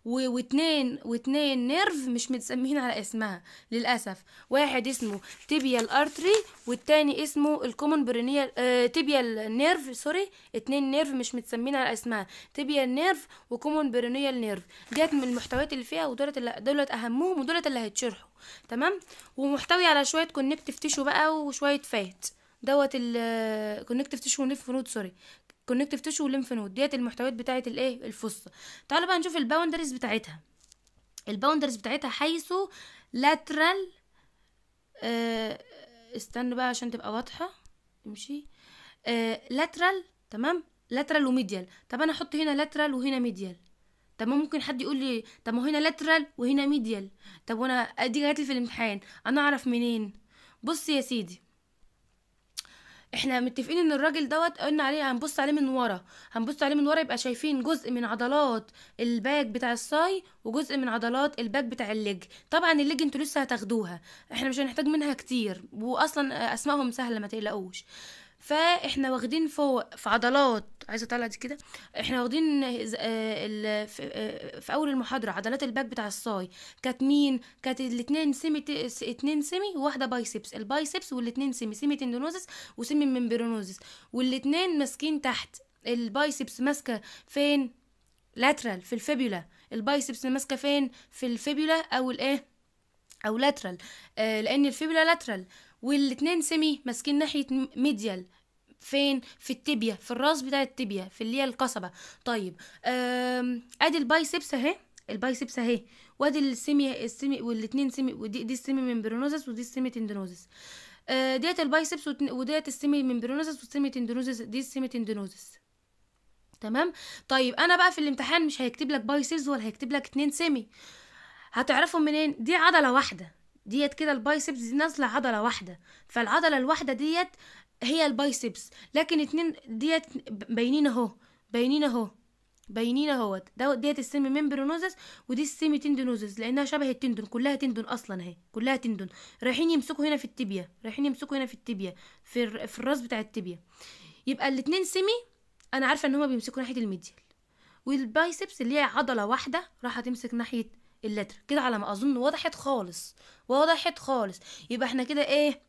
واثنين واتنين نيرف مش متسميين على اسمها للاسف واحد اسمه تيبيال ارتري والتاني اسمه الكومون برينيال آه... تيبيال نيرف سوري اتنين نيرف مش متسمين على اسمها تيبيال نيرف وكومن برينيال نيرف ديت من المحتويات اللي فيها ودولت اللي... دولت اهمهم ودولت اللي هيتشرحوا تمام ومحتوي على شويه كونكتيف تيشو بقى وشويه فات دوت الكونكتيف تيشو نيف نود سوري كونكتيف تيشو وليمف نود ديت المحتويات بتاعه الايه الفص تعالوا بقى نشوف الباوندرز بتاعتها الباوندرز بتاعتها حيث لاترال آه استنوا بقى عشان تبقى واضحه امشي آه لاترال تمام لاترال وميديال طب انا احط هنا لاترال وهنا ميديال طب ممكن حد يقول لي طب ما هو هنا لاترال وهنا ميديال طب وانا دي جات لي في الامتحان انا اعرف منين بص يا سيدي احنا متفقين ان الراجل دوت قلنا عليه هنبص عليه من ورا هنبص عليه من ورا يبقى شايفين جزء من عضلات الباك بتاع الساي وجزء من عضلات الباك بتاع الليج طبعا الليج انتوا لسه هتاخدوها احنا مش هنحتاج منها كتير واصلا اسمائهم سهله ما تقلقوش فاحنا واخدين فوق في عضلات عايزه اطلع دي كده احنا واخدين آه، آه، في اول المحاضره عضلات الباك بتاع الصاي كانت مين كانت الاثنين سيمي اتنين سيمي وواحده بايسبس البايسبس والاثنين سيمي سيمي تندونوزس وسيمي ممبرونوزس والاثنين ماسكين تحت البايسبس ماسكه فين لاترال في الفيبولا البايسبس ماسكه فين في الفيبولا او الايه او لاترال آه لان الفيبولا لاترال والاتنين سمي ماسكين ناحية ميديال فين في التبية في الراس بتاع التبية في اللي هي القصبة طيب ادي البايسبس اهي البايسبس اهي وادي السيمي السيمي والاتنين سيمي ودي دي السيمي ميمبرونوزس ودي السيمي تندينوزس آه، ديت البايسبس وديت السيمي ميمبرونوزس والسيمي تندينوزس دي السيمي تندينوزس تمام طيب انا بقى في الامتحان مش هيكتب لك بايسبس ولا هيكتب لك اتنين سيمي هتعرفهم منين دي عضله واحده ديت كده البايسبس دي نازله عضله واحده فالعضله الواحده ديت هي البايسبس لكن اتنين ديت باينين اهو باينين اهو باينين اهوت ده ديت السم ميمبرونوزس ودي السيمي تندونوزس لانها شبه التندون كلها تندون اصلا اهي كلها تندون رايحين يمسكوا هنا في التيبيا رايحين يمسكوا هنا في التيبيا في في الراس بتاع التيبيا يبقى الاتنين سمي انا عارفه ان هما بيمسكوا ناحيه الميديال والبايسبس اللي هي عضله واحده راح تمسك ناحيه اللتر كده على ما اظن وضحت خالص وضحت خالص يبقى احنا كده ايه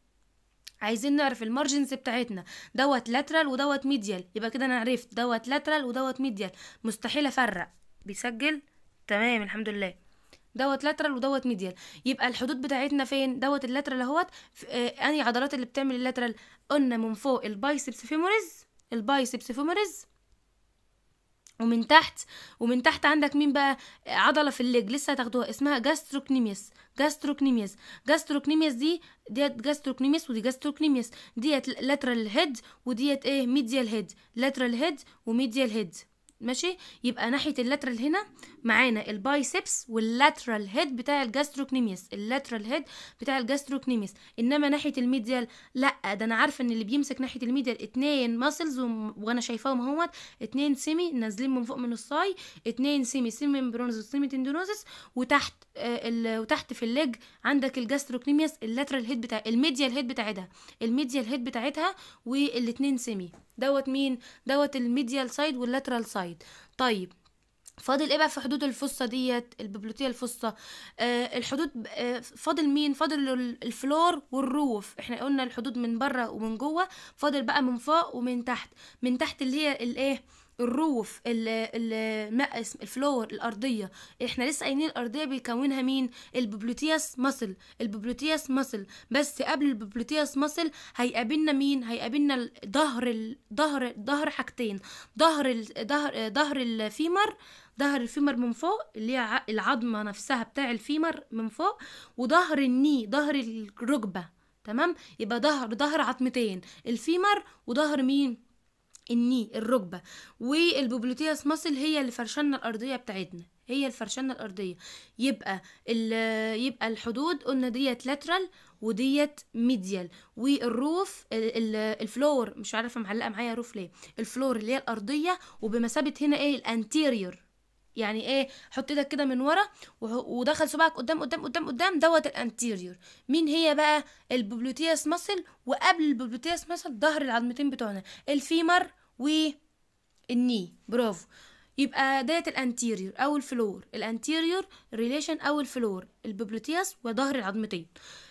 عايزين نعرف المارجنز بتاعتنا دوت لاترال ودوت ميديال يبقى كده انا عرفت دوت لاترال ودوت ميديال مستحيل افرق بيسجل تمام الحمد لله دوت لاترال ودوت ميديال يبقى الحدود بتاعتنا فين دوت اللاترال اهوت اني آه، انهي عضلات اللي بتعمل اللاترال قلنا من فوق البايسبس فيموريز البايسبس فيموريز ومن تحت ومن تحت عندك مين بقى عضله في الليج لسه هتاخدوها اسمها جاستروكنيميس جاستروكنيميس جاستروكنيميس دي ديت جاستروكنيميس ودي جاستروكنيميس ديت لاترال هيد وديت ايه ميديال هيد لاترال هيد وميديال هيد ماشي يبقى ناحيه اللاترال هنا معانا البايسبس واللاترال هيد بتاع الجاستروكنيميس اللاترال هيد بتاع الجاستروكنيميس انما ناحيه الميديال لا ده انا عارفه ان اللي بيمسك ناحيه الميديال اتنين ماسلز وانا شايفاهم اهوت اتنين سيمي نازلين من فوق من الساي اتنين سيمي سيمي برونز وسيمي تندونوزس وتحت آه وتحت في الليج عندك الجاستروكنيميس اللاترال هيد بتاع الميديال هيد بتاعتها الميديال هيد بتاعتها والاتنين سيمي دوت مين دوت الميديال سايد واللاترال سايد طيب فاضل ايه بقى في حدود الفصه ديت الببلوتيه الفصه آه الحدود آه فاضل مين فاضل الفلور والروف احنا قلنا الحدود من بره ومن جوه فاضل بقى من فوق ومن تحت من تحت اللي هي الايه الروف المقس الفلور الارضيه احنا لسه قايلين الارضيه بيكونها مين الببلوتياس ماسل الببلوتياس ماسل بس قبل الببلوتياس ماسل هيقابلنا مين هيقابلنا ظهر ظهر ظهر حاجتين ظهر ظهر ظهر الفيمر ظهر الفيمر من فوق اللي هي العظمه نفسها بتاع الفيمر من فوق وظهر الني ظهر الركبه تمام يبقى ظهر ظهر عظمتين الفيمر وظهر مين الني الركبة والبوبلوتياس ماسل هي اللي فرشنا الأرضية بتاعتنا هي الفرشنة الأرضية يبقى يبقى الحدود قلنا ديت لاترال وديت ميديال والروف الفلور مش عارفة معلقة معايا روف ليه الفلور اللي هي الأرضية وبمثابة هنا ايه الانتيريور يعني ايه حط ايدك كده من ورا ودخل صباعك قدام قدام قدام قدام دوت الانتيريور مين هي بقى الببلوتياس ماسل وقبل الببلوتياس ماسل ظهر العظمتين بتوعنا الفيمر والني برافو يبقى ديت الانتيريور او الفلور الانتيريور ريليشن او الفلور الببلوتياس وظهر العظمتين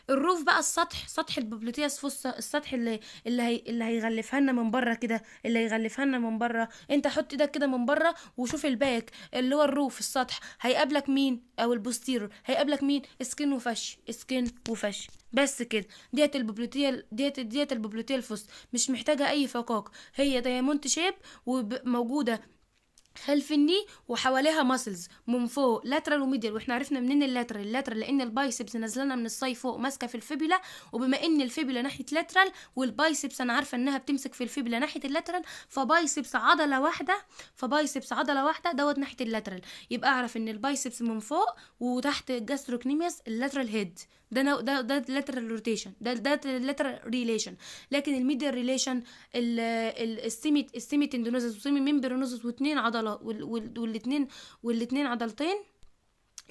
الروف بقى السطح سطح البابلوتيس فوس السطح اللي اللي هي اللي هيغلفها لنا من بره كده اللي هيغلفها لنا من بره انت حط ايدك كده من بره وشوف الباك اللي هو الروف السطح هيقابلك مين او البوستيرور هيقابلك مين سكن وفش سكن وفش بس كده ديت الببلوتيه ديت ديت الببلوتيه الفص مش محتاجه اي فقاق هي دايموند شيب وموجوده خلف الني وحواليها ماسلز من فوق لاترال وميدل واحنا عرفنا منين اللاترال اللاترال لان البايسبس نازلنا من الصاي فوق ماسكه في الفيبيلا وبما ان الفيبيلا ناحيه لاترال والبايسبس انا عارفه انها بتمسك في الفيبيلا ناحيه اللاترال فبايسبس عضله واحده فبايسبس عضله واحده دوت ناحيه اللاترال يبقى اعرف ان البايسبس من فوق وتحت الجاستروكنيميس اللاترال هيد ده ده ده لاترال روتيشن ده ده لاترال ريليشن لكن الميدل ريليشن السيميت السيميت اندونوزس وسيمي ممبرونوزس واثنين عضلات عضله والاتنين والاتنين عضلتين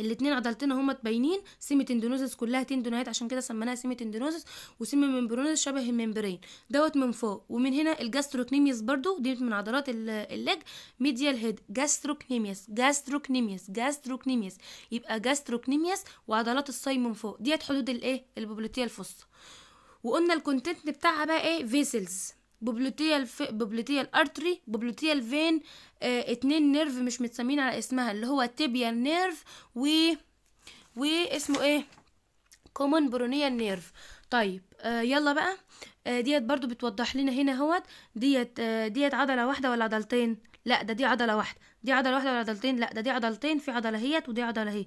الاثنين عضلتين هما تبينين سيمة تندونوزس كلها تندونايت عشان كده سميناها سيمة تندونوزس وسيمي ممبرونوزس شبه الممبرين دوت من فوق ومن هنا الجاستروكنيميس برضو دي من عضلات الليج ميديال هيد جاستروكنيميس جاستروكنيميس جاستروكنيميس يبقى جاستروكنيميس وعضلات الصاي من فوق ديت حدود الايه البوبليتيه الفص وقلنا الكونتنت بتاعها بقى ايه فيسلز ببلوتيال الف... ببلوتيال ارتري ببلوتيال فين آه اتنين نيرف مش متسمين على اسمها اللي هو تيبيال نيرف و واسمه ايه كومون برونيال نيرف طيب آه يلا بقى آه ديت برضو بتوضح لنا هنا اهوت ديت آه ديت عضله واحده ولا عضلتين لا ده دي عضله واحده دي عضله واحده ولا عضلتين لا ده دي عضلتين في عضله هيت ودي عضله هي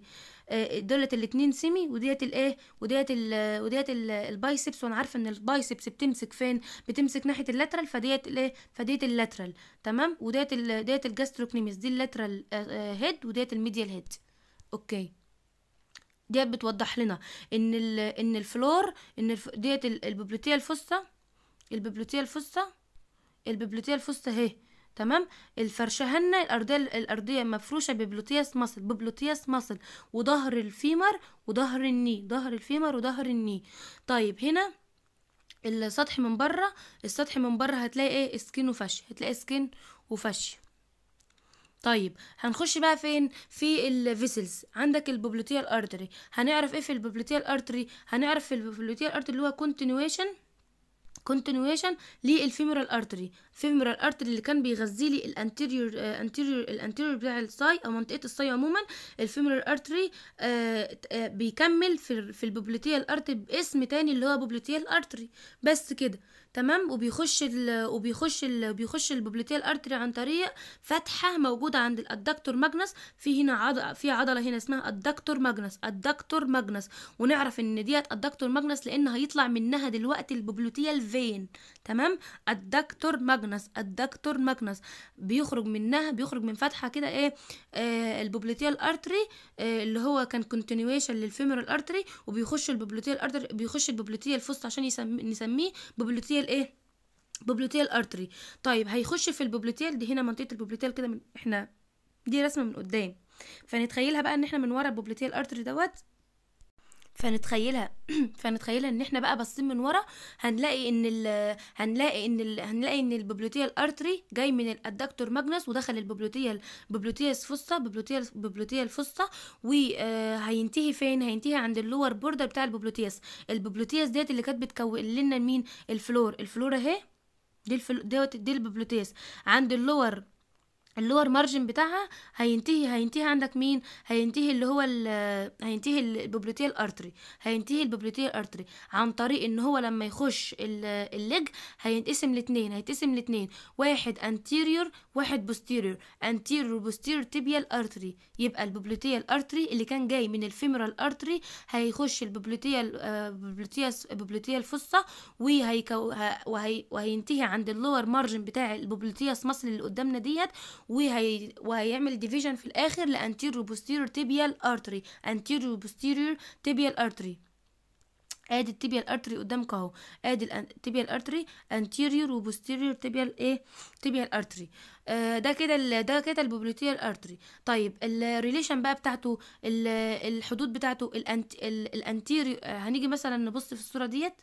دولت الاتنين سيمي وديت الايه وديت الـ وديت البايسبس وانا عارفه ان البايسبس بتمسك فين بتمسك ناحيه اللاترال فديت الايه فديت اللاترال تمام وديت الـ ديت الجاستروكنيمس دي اللاترال هيد آه، آه، وديت الميديال هيد اوكي ديت بتوضح لنا ان الـ ان الفلور ان الـ ديت الببلوتيه الفسطى الببلوتيه الفسطى الببلوتيه الفسطى اهي تمام الفرشهنة الأرضية الأرضية مفروشة ببلوتياس مصل ببلوتياس مصل وظهر الفيمر وظهر الني ظهر الفيمر وظهر الني طيب هنا السطح من بره السطح من بره هتلاقي ايه سكين وفشي هتلاقي سكين وفشي طيب هنخش بقى فين في الفيسلز عندك البوبلوتيال ارتري هنعرف ايه في البوبلوتيال ارتري هنعرف في البوبلوتيال ارتري اللي هو كونتينيويشن كونتينويشن للفيمورال ارتري الفيمورال ارتري اللي كان بيغذي لي الانتيريور انتيريور الانتيريور بتاع الساي او منطقه الساي عموما الفيمورال ارتري آه، آه، بيكمل في, في البوبليتيال ارتري باسم تاني اللي هو بوبليتيال ارتري بس كده تمام وبيخش ال وبيخش ال بيخش البوبليتيل ارتري عن طريق فتحه موجوده عند الادكتور ماجنس في هنا عض... في عضله هنا اسمها الدكتور ماجنس الدكتور ماجنس ونعرف ان ديت الدكتور ماجنس لان هيطلع منها دلوقتي البوبليتيل فين تمام الدكتور ماجنس الدكتور ماجنس بيخرج منها بيخرج من فتحه كده ايه آه البوبليتيل ارتري آه اللي هو كان كونتينيويشن للفيمورال ارتري وبيخش البوبليتيل ارتري بيخش البوبليتيل فوست عشان نسميه بوبليتيل الببلوتيل ايه ببلوتيل ارتري طيب هيخش في الببلوتيل دي هنا منطقه البوبلوتيال كده من احنا دي رسمه من قدام فنتخيلها بقى ان احنا من ورا البوبلوتيال ارتري دوت فنتخيلها فنتخيلها ان احنا بقى باصين من ورا هنلاقي ان ال هنلاقي ان ال هنلاقي ان الببلوتيه الارتري جاي من الادكتور ماجنس ودخل الببلوتيه الببلوتيه الفصه ببلوتيه الببلوتيه آه، الفصه وهينتهي فين هينتهي عند اللور بوردر بتاع الببلوتياس الببلوتياس ديت اللي كانت بتكون لنا مين الفلور الفلور اهي دي الفل... دي, دي الببلوتياس عند اللور اللور مارجن بتاعها هينتهي هينتهي عندك مين هينتهي اللي هو هينتهي الببليوتيا الارتري هينتهي الببليوتيا الارتري عن طريق ان هو لما يخش الليج هينقسم لاثنين هيتقسم لاثنين واحد انتيريور واحد بوستيريور انتيريور بوستيريور تيبيال ارتري يبقى الببليوتيا الارتري اللي كان جاي من الفيمورال ارتري هيخش الببليوتيا الببليوتيا آه، الببليوتيا الفصة وهينتهي عند اللور مارجن بتاع الببليوتيا مصل اللي قدامنا ديت وهي وهيعمل ديفيجن في الاخر لانتيريور بوستيريور تيبيال ارتري انتيريور بوستيريور تيبيال ارتري ادي التيبيال ارتري قدامك اهو ادي التيبيال ارتري انتيريور وبوستيريور تيبيال ايه تيبيال ارتري آه، ده كده ده كده البوبليتيال ارتري طيب الريليشن بقى بتاعته الحدود بتاعته الانتيريور هنيجي مثلا نبص في الصوره ديت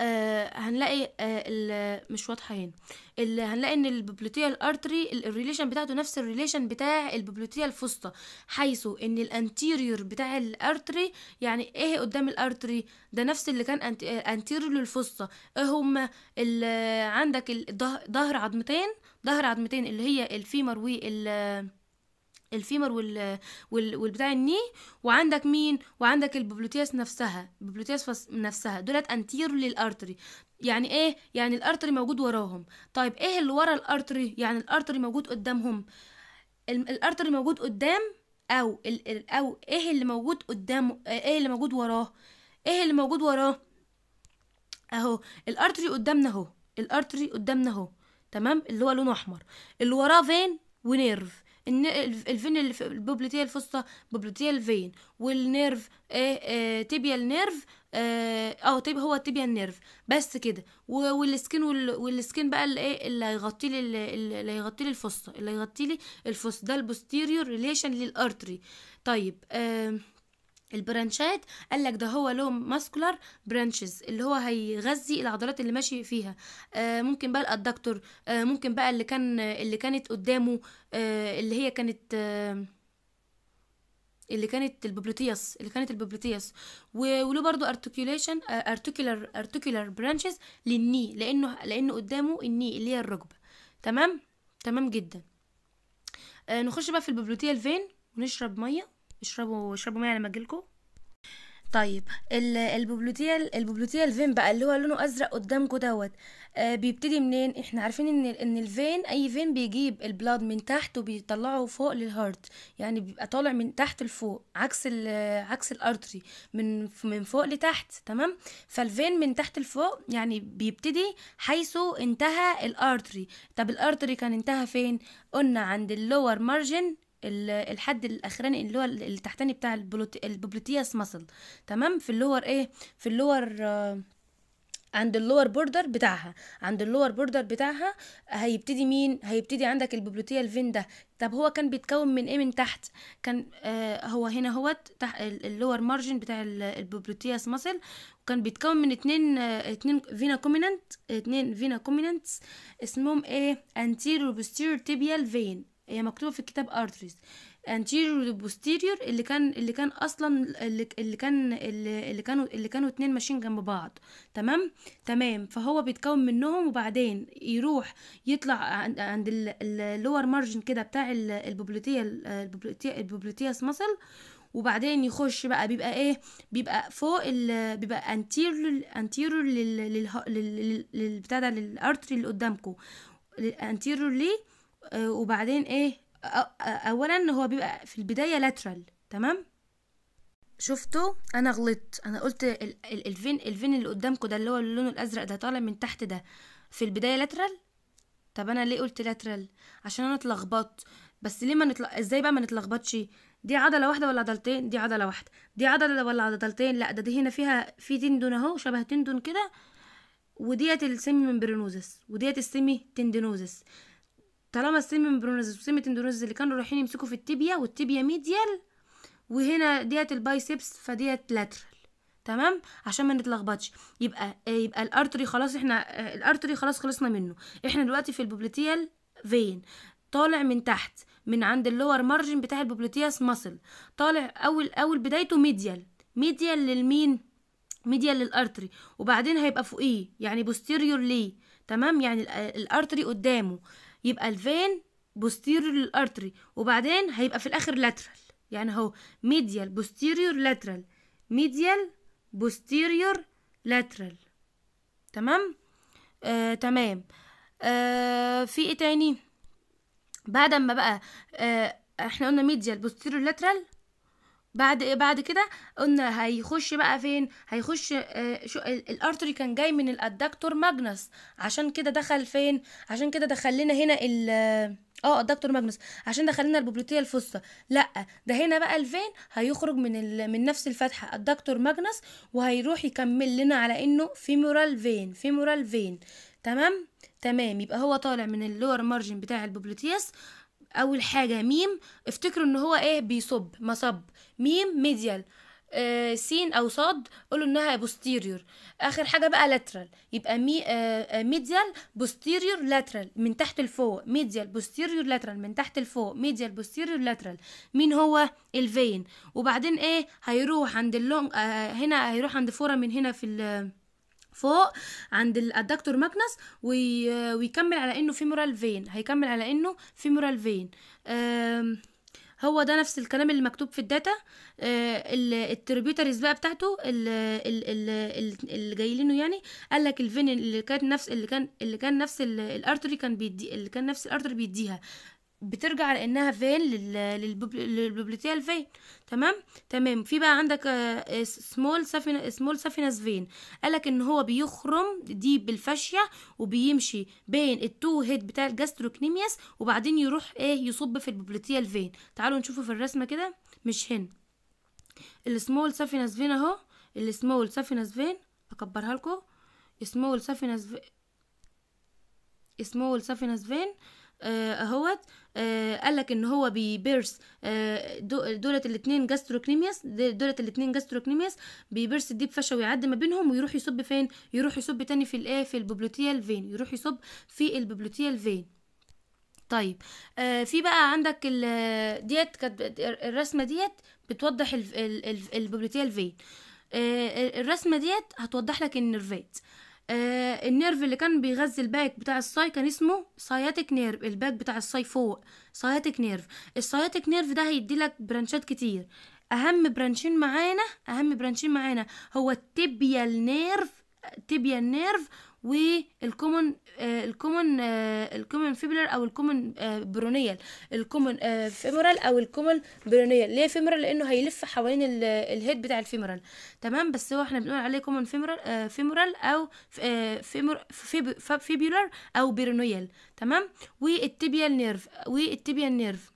آه هنلاقي آه مش واضحه هنا هنلاقي ان الببلوتيال الارتري الريليشن بتاعته نفس الريليشن بتاع الببلوتيال فوسطى حيث ان الانتيريور بتاع الارتري يعني ايه قدام الارتري ده نفس اللي كان انتيريور آه، للفوسطى ايه هما عندك ظهر عظمتين ظهر عظمتين اللي هي الفيمر وال الفيمر وال... وال... والبتاع الني وعندك مين وعندك الببلوتياس نفسها الببلوتياس نفسها دولت انتير للارتري يعني ايه يعني الارتري موجود وراهم طيب ايه اللي ورا الارتري يعني الارتري موجود قدامهم الارتري موجود قدام او او ايه اللي موجود قدام ايه اللي موجود وراه ايه اللي موجود وراه اهو الارتري قدامنا اهو الارتري قدامنا اهو تمام اللي هو لونه احمر اللي وراه فين ونيرف الفين البوبليتيه الفسطى بوبليتيه الفين والنيرف ايه, تيبيا النيرف اه او تيب هو تيبيا النيرف بس كده والسكين والسكين بقى اللي ايه اللي هيغطي لي اللي هيغطي لي الفسطى اللي هيغطي لي الفسطى ده البوستيريور ريليشن للارتري طيب آه البرانشات قال لك ده هو له ماسكولار برانشز اللي هو هيغذي العضلات اللي ماشي فيها آه ممكن بقى الادكتور آه ممكن بقى اللي كان اللي كانت قدامه آه اللي هي كانت آه اللي كانت الببلوتياس اللي كانت الببلوتياس وله برضه ارتكيوليشن ارتكيولار ارتكيولار برانشز للني لانه لانه قدامه الني اللي هي الركبه تمام تمام جدا آه نخش بقى في الببلوتيال فين ونشرب ميه اشربوا اشربوا ميه لما اجيلكوا طيب الببلوتيا الببلوتيا الفين بقى اللي هو لونه ازرق قدامكم دوت آه بيبتدي منين احنا عارفين ان ان الفين اي فين بيجيب البلاد من تحت وبيطلعه فوق للهارت يعني بيبقى طالع من تحت لفوق عكس عكس الارتري من من فوق لتحت تمام فالفين من تحت لفوق يعني بيبتدي حيث انتهى الارتري طب الارتري كان انتهى فين قلنا عند اللور مارجن الحد الاخراني اللي هو التحتاني بتاع الببلوتياس مسل تمام في اللور ايه في اللور عند اللور بوردر بتاعها عند اللور بوردر بتاعها هيبتدي مين هيبتدي عندك البوبليتيا الفين ده طب هو كان بيتكون من ايه من تحت كان آه هو هنا اهوت تحت اللور مارجن بتاع الببلوتياس ماسل كان بيتكون من اتنين آه اتنين فينا كومينانت اتنين فينا كوميننتس اسمهم ايه انتيرو بوستيريور تيبيال فين هي مكتوبه في الكتاب arteries anterior posterior اللي كان اللي كان اصلا اللي, اللي كان اللي, كانوا اللي كانوا اتنين ماشيين جنب بعض تمام تمام فهو بيتكون منهم وبعدين يروح يطلع عند اللور مارجن كده بتاع البوبليتيه البوبليتيه الببلوتيه مسل وبعدين يخش بقى بيبقى ايه بيبقى فوق ال بيبقى انتيرور انتيرور لل لل لل بتاع ده للارتري اللي قدامكم انتيرور ليه آه، وبعدين ايه اولا هو بيبقى في البدايه لاترال تمام شفتوا انا غلطت انا قلت ال الفين الفين اللي قدامكم ده اللي هو اللون الازرق ده طالع من تحت ده في البدايه لاترال طب انا ليه قلت لاترال عشان انا اتلخبطت بس ليه ما نتل... ازاي بقى ما نتلخبطش دي عضله واحده ولا عضلتين دي عضله واحده دي عضله ولا عضلتين لا ده دي هنا فيها في تندون اهو شبه تندون كده وديت السيمي ممبرينوزس وديت السيمي تندينوزس طالما السيمي مبرونيزس وسيمي تندونيزس اللي كانوا رايحين يمسكوا في التيبيا والتيبيا ميديال وهنا ديت البايسبس فديت لاترال تمام عشان ما نتلخبطش يبقى آه، يبقى الارتري خلاص احنا آه، الارتري خلاص خلصنا منه احنا دلوقتي في البوبليتيال فين طالع من تحت من عند اللور مارجن بتاع البوبليتياس ماسل طالع اول اول بدايته ميديال ميديال للمين ميديال للارتري وبعدين هيبقى فوقيه يعني بوستيريور ليه تمام يعني آه، الارتري قدامه يبقى الفين بوستيريور للارتري وبعدين هيبقى في الاخر لاترال يعني هو ميديال بوستيريور لاترال ميديال بوستيريور لاترال تمام آه تمام آه في ايه تاني بعد ما بقى آه احنا قلنا ميديال بوستيريور لاترال بعد إيه، بعد كده قلنا هيخش بقى فين هيخش آه شو الارتري كان جاي من الادكتور ماجنس عشان كده دخل فين عشان كده دخل لنا هنا ال اه الدكتور ماجنس عشان دخل لنا الببلوتيه الفصة لا ده هنا بقى الفين هيخرج من ال... من نفس الفتحه الدكتور ماجنس وهيروح يكمل لنا على انه فيمورال فين فيمورال فين تمام تمام يبقى هو طالع من اللور مارجن بتاع الببلوتيس اول حاجه ميم افتكروا ان هو ايه بيصب مصب ميم ميديال آه سين او صاد قولوا انها بوستيريور اخر حاجه بقى لاترال يبقى مي آه ميديال بوستيريور لاترال من تحت لفوق ميديال بوستيريور لاترال من تحت لفوق ميديال بوستيريور لاترال مين هو الفين وبعدين ايه هيروح عند اللونج آه هنا هيروح عند فوره من هنا في ال فوق عند الادكتور ماجنس ويكمل على انه فيمورال فين هيكمل على انه فيمورال فين هو ده نفس الكلام اللي مكتوب في الداتا آه، التريبيوتريز بقى بتاعته اللي جايلينه يعني قال لك الفين اللي كانت نفس اللي كان اللي كان نفس الارتري كان بيدي اللي كان نفس الارتري بيديها بترجع لانها فين للبلوبليتيال فين تمام تمام في بقى عندك سمول سفينة سمول سفينه فين قالك ان هو بيخرم دي بالفاشية وبيمشي بين التو هيد بتاع الجاستروكنيمياس وبعدين يروح ايه يصب في البلوبليتيال فين تعالوا نشوفه في الرسمة كده مش هنا السمول سفينه فين اهو السمول سفينه فين اكبرها لكم سمول سفينه فين سمول فين آه، اهوت آه، قال لك ان هو بيبيرس آه، دولت الاثنين جاستروكنيميس دولت الاثنين جاستروكنيميس بيبيرس الديب فشوي ويعدي ما بينهم ويروح يصب فين يروح يصب تاني في الايه في الببلوتيال فين يروح يصب في الببلوتيال فين طيب آه في بقى عندك ديت كانت الرسمه ديت بتوضح الببلوتيال فين آه الرسمه ديت هتوضح لك النيرفات آه النيرف اللي كان بيغذي الباك بتاع الصاي كان اسمه ساياتيك نيرف الباك بتاع الصاي فوق ساياتيك نيرف الساياتيك نيرف ده هيدي لك برانشات كتير اهم برانشين معانا اهم برانشين معانا هو التبيال نيرف تبيال نيرف والكومن الكومن الكومن فيبلر او الكومن برونيال الكومن فيمورال او الكومن برونيال ليه فيمورال لانه هيلف حوالين الهيد بتاع الفيمورال تمام بس هو احنا بنقول عليه كومن فيمورال فيمورال او فيمور آه، فيبولار او برونيال تمام والتيبيال نيرف والتيبيال نيرف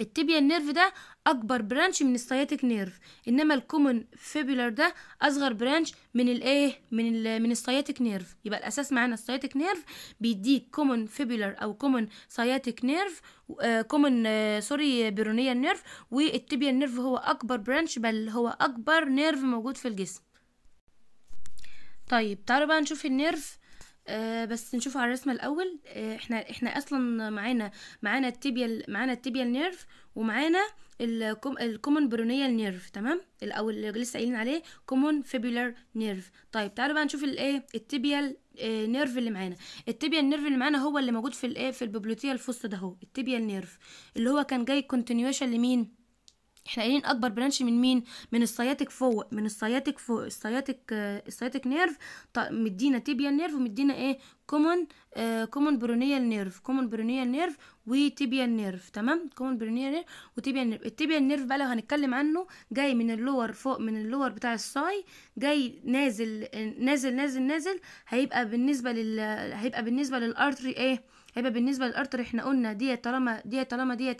التيبيا النيرف ده اكبر برانش من السياتيك نيرف انما الكومن فيبولار ده اصغر برانش من الايه من ال من السياتيك نيرف يبقى الاساس معانا السياتيك نيرف بيديك كومن فيبولار او كومن سياتيك نيرف آه، كومن آه، سوري بيرونيا نيرف والتيبيا نيرف هو اكبر برانش بل هو اكبر نيرف موجود في الجسم طيب تعالوا بقى نشوف النيرف آه بس نشوفه على الرسمه الاول آه احنا احنا اصلا معانا معانا التبيال معانا التبيال نيرف ومعانا الكومون برونيال نيرف تمام او اللي لسه قايلين عليه كومون فيبولار نيرف طيب تعالوا بقى نشوف الايه التيبيال آه، نيرف اللي معانا التيبيال نيرف اللي معانا هو اللي موجود في الايه في الببلوتيه الفص ده اهو التيبيال نيرف اللي هو كان جاي كونتينيوشن لمين احنا قايلين اكبر برانش من مين من السياتيك فوق من السياتيك فوق السياتيك السياتيك نيرف مدينا تيبيال نيرف ومدينا ايه كومون كومون برونيال نيرف كومون برونيال نيرف وتيبيال نيرف تمام كومون برونيال نيرف وتيبيال نيرف التيبيال نيرف بقى لو هنتكلم عنه جاي من اللور فوق من اللور بتاع الساي جاي نازل نازل نازل نازل هيبقى بالنسبه لل هيبقى بالنسبه للارتري ايه هيبقى بالنسبه للارتر احنا قلنا ديت طالما ديت طالما ديت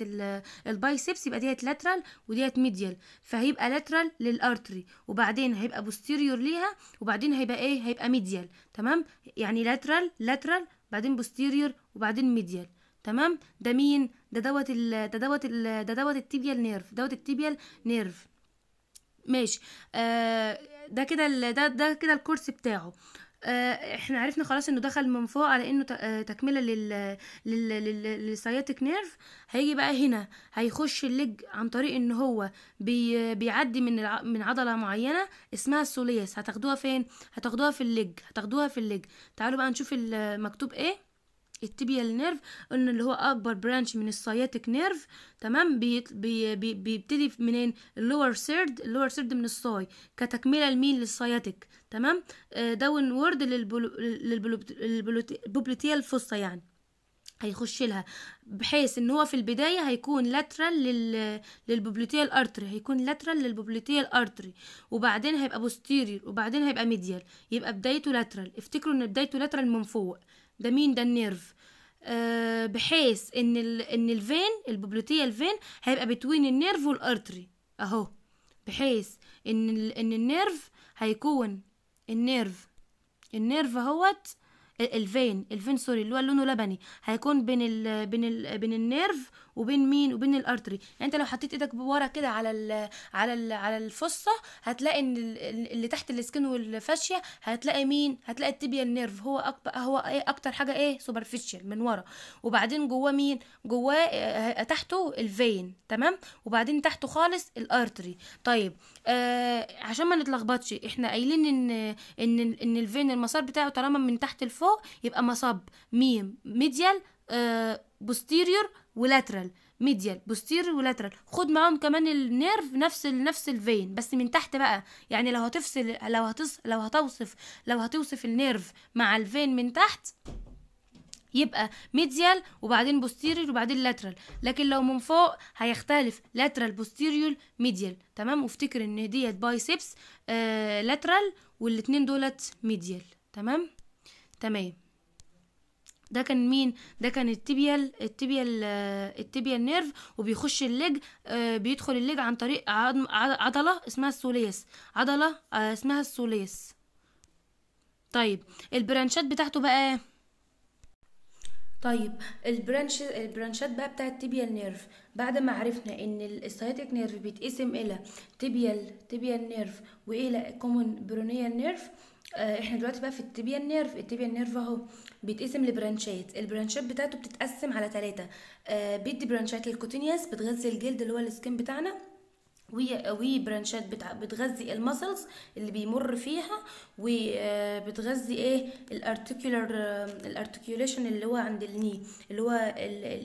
البايسبس يبقى ديت لاترال وديت ميديال فهيبقى لاترال للارتري وبعدين هيبقى بوستيريور ليها وبعدين هيبقى ايه هيبقى ميديال تمام يعني لاترال لاترال بعدين بوستيريور وبعدين ميديال تمام ده مين ده دوت ال ده دوت ال ده دوت التيبيال نيرف دوت التيبيال نيرف ماشي آه ده كده ده ده كده الكورس بتاعه آه آه، احنا عرفنا خلاص انه دخل من فوق على انه آه، تكمله لل للسياتيك نيرف هيجي بقى هنا هيخش اللج عن طريق ان هو بي... بيعدي من من عضله معينه اسمها السوليس هتاخدوها فين هتاخدوها في اللج هتاخدوها في اللج تعالوا بقى نشوف المكتوب ايه التبيال نيرف قلنا اللي هو اكبر برانش من السياتيك نيرف تمام بيبتدي بي بي منين اللور سيرد اللور سيرد من الساي كتكمله لمين للسياتيك تمام آه، داون وورد للبوبليتيال فوسطا يعني هيخش لها بحيث ان هو في البدايه هيكون لاترال لل... للبوبليتيال ارتري هيكون لاترال للبوبليتيال ارتري وبعدين هيبقى بوستيرير وبعدين هيبقى ميديال يبقى بدايته لاترال افتكروا ان بدايته لاترال من فوق ده مين ده النيرف آه، بحيث ان ال ان الفين الببلوتيه الفين هيبقى بتوين النيرف والارتري اهو بحيث ان ال ان النيرف هيكون النيرف النيرف اهوت آه، الفين الفين سوري اللي هو لونه لبني هيكون بين ال بين ال بين النيرف وبين مين وبين الارتري يعني انت لو حطيت ايدك بورا كده على الـ على الـ على الفصه هتلاقي ان اللي تحت السكن والفاشيه هتلاقي مين هتلاقي التيبيا نيرف هو اكبر هو ايه اكتر حاجه ايه سوبرفيشال من ورا وبعدين جواه مين جواه آه، تحته الفين تمام وبعدين تحته خالص الارتري طيب آه عشان ما نتلخبطش احنا قايلين ان ان ان الفين المسار بتاعه طالما من تحت لفوق يبقى مصب ميم ميديال آه بوستيريور ولاترال ميديال بوستيري ولاترال خد معاهم كمان النيرف نفس نفس الفين بس من تحت بقى يعني لو هتفصل لو هتص لو هتوصف لو هتوصف النيرف مع الفين من تحت يبقى ميديال وبعدين بوستيريور وبعدين لاترال لكن لو من فوق هيختلف لاترال بوستيريور ميديال تمام وافتكر ان ديت بايسبس آه لاترال والاتنين دولت ميديال تمام تمام ده كان مين ده كان التبيال التبيال التبيال نيرف وبيخش الليج آه، بيدخل الليج عن طريق عضله اسمها السوليس عضله آه، اسمها السوليس طيب البرانشات بتاعته بقى إيه؟ طيب البرانش البرانشات بقى بتاع التبيال نيرف بعد ما عرفنا ان السايتك نيرف بيتقسم الى تبيال تبيال نيرف والى كومن برونيال نيرف آه، احنا دلوقتي بقى في التيبيا النيرف التيبيا النيرف اهو بيتقسم لبرانشات البرانشات بتاعته بتتقسم على ثلاثه آه، بيدي برانشات للكوتينيوس بتغذي الجلد اللي هو السكين بتاعنا وبرانشات برانشات بتغذي المسلز اللي بيمر فيها وبتغذي آه، ايه الارتكيولر الارتكيوليشن اللي هو عند الني اللي هو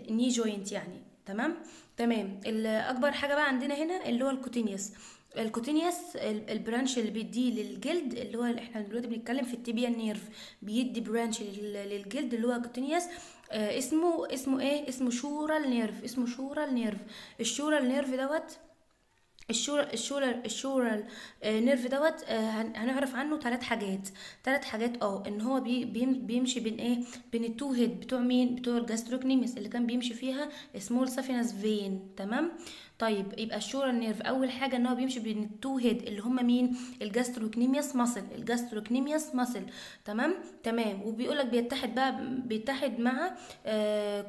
الني جوينت يعني تمام تمام اكبر حاجه بقى عندنا هنا اللي هو الكوتينيوس الكوتينيوس البرانش اللي بيديه للجلد اللي هو احنا دلوقتي بنتكلم في التيبيا نيرف بيدي برانش للجلد اللي هو كوتينيوس آه، اسمه اسمه ايه اسمه شورال نيرف اسمه شورال نيرف الشورال نيرف دوت الشورال الشورا الشورا نيرف دوت آه، هنعرف عنه ثلاث حاجات ثلاث حاجات اه ان هو بي بيمشي بين ايه بين التو هيد بتوع مين بتوع الجاستروكنيمس اللي كان بيمشي فيها سمول سافينس فين تمام طيب يبقى الشورا نيرف اول حاجه ان هو بيمشي بين التو هيد اللي هم مين الجاستروكنيمياس ماسل الجاستروكنيمياس ماسل تمام تمام وبيقولك بيتحد بقى بيتحد مع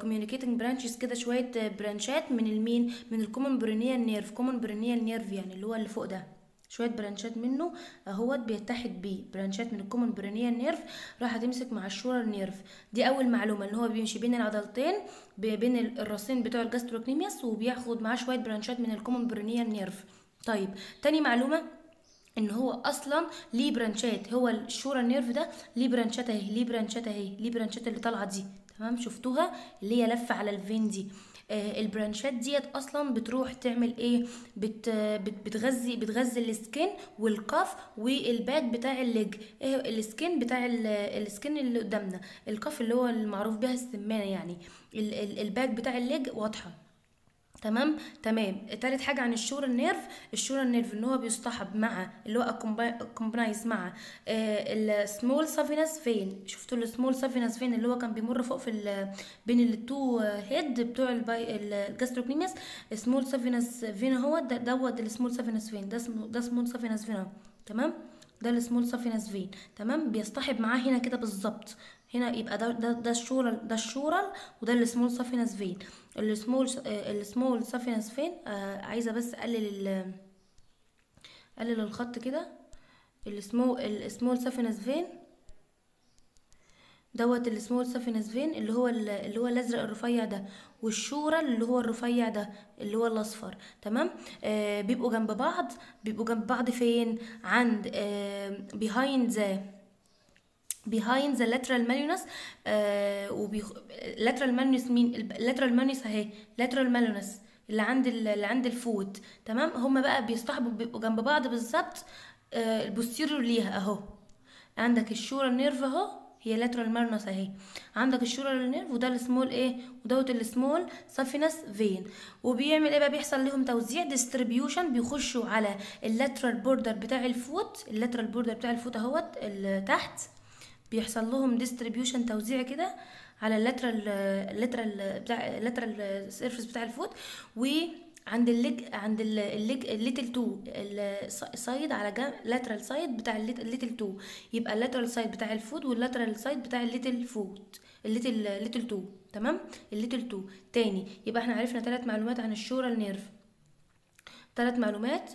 كوميونيكيتنج آه، برانشز كده شويه برانشات آه، من المين من الكومن برينيال نيرف كومن برينيال نيرف يعني اللي هو اللي فوق ده شويه برانشات منه اهوت بيتحد بيه برانشات من الكومن برينيال نيرف راح تمسك مع الشورال نيرف دي اول معلومه ان هو بيمشي بين العضلتين بين الراسين بتوع الجاستروكنيميس وبياخد معاه شويه برانشات من الكومون برونيال نيرف طيب تاني معلومه ان هو اصلا ليه برانشات هو الشورا نيرف ده ليه برانشات اهي ليه برانشات اهي ليه برانشات اللي طالعه دي تمام شفتوها اللي هي لفه على الفين دي آه البرانشات ديت اصلا بتروح تعمل ايه بت بت بتغذي بتغذي السكن والقف والباك بتاع الليج إيه السكن بتاع السكن اللي قدامنا القف اللي هو المعروف بها السمانه يعني الباك بتاع الليج واضحه تمام تمام تالت حاجه عن الشور النيرف الشور النيرف ان هو بيصطحب مع اللي هو كومبنايز مع السمول سافينس فين شفتوا السمول سافينس فين اللي هو كان بيمر فوق في بين التو هيد بتوع الجاستروكنيمس السمول سافينس فين هو ده دوت السمول سافينس فين ده اسمه ده سمول سافينس فين تمام ده السمول سافينس فين تمام بيصطحب معاه هنا كده بالظبط هنا يبقى ده ده ده ده الشورال وده السمول سافينس فين السمول السمول سافينس فين آه عايزه بس اقلل اقلل الخط كده السمول السمول سافينس فين دوت السمول سافينس فين اللي هو اللي هو الازرق الرفيع ده والشورى اللي هو الرفيع ده اللي هو الاصفر تمام آه بيبقوا جنب بعض بيبقوا جنب بعض فين عند آه behind the behind the lateral malleolus آه وبيخ... lateral malleolus مين lateral malleolus اهي lateral malleolus اللي عند ال... اللي عند الفوت تمام هما بقى بيصطحبوا بيبقوا جنب بعض بالظبط آه البوستيريور ليها اهو عندك الشورا نيرف اهو هي لاترال مارنس اهي عندك الشورال نيرف وده السمول ايه ودوت السمول سافينس فين وبيعمل ايه بقى بيحصل لهم توزيع ديستريبيوشن بيخشوا على اللاترال بوردر بتاع الفوت اللاترال بوردر بتاع الفوت اهوت تحت بيحصل لهم ديستريبيوشن توزيع كده على اللاترال اللاترال بتاع اللاترال سيرفيس بتاع الفوت وعند الليج عند الليج الليتل تو السايد على جنب لاترال سايد بتاع الليتل تو يبقى اللاترال سايد بتاع الفوت واللاترال سايد بتاع الليتل فوت الليتل ليتل تو تمام الليتل تو تاني يبقى احنا عرفنا ثلاث معلومات عن الشورال نيرف ثلاث معلومات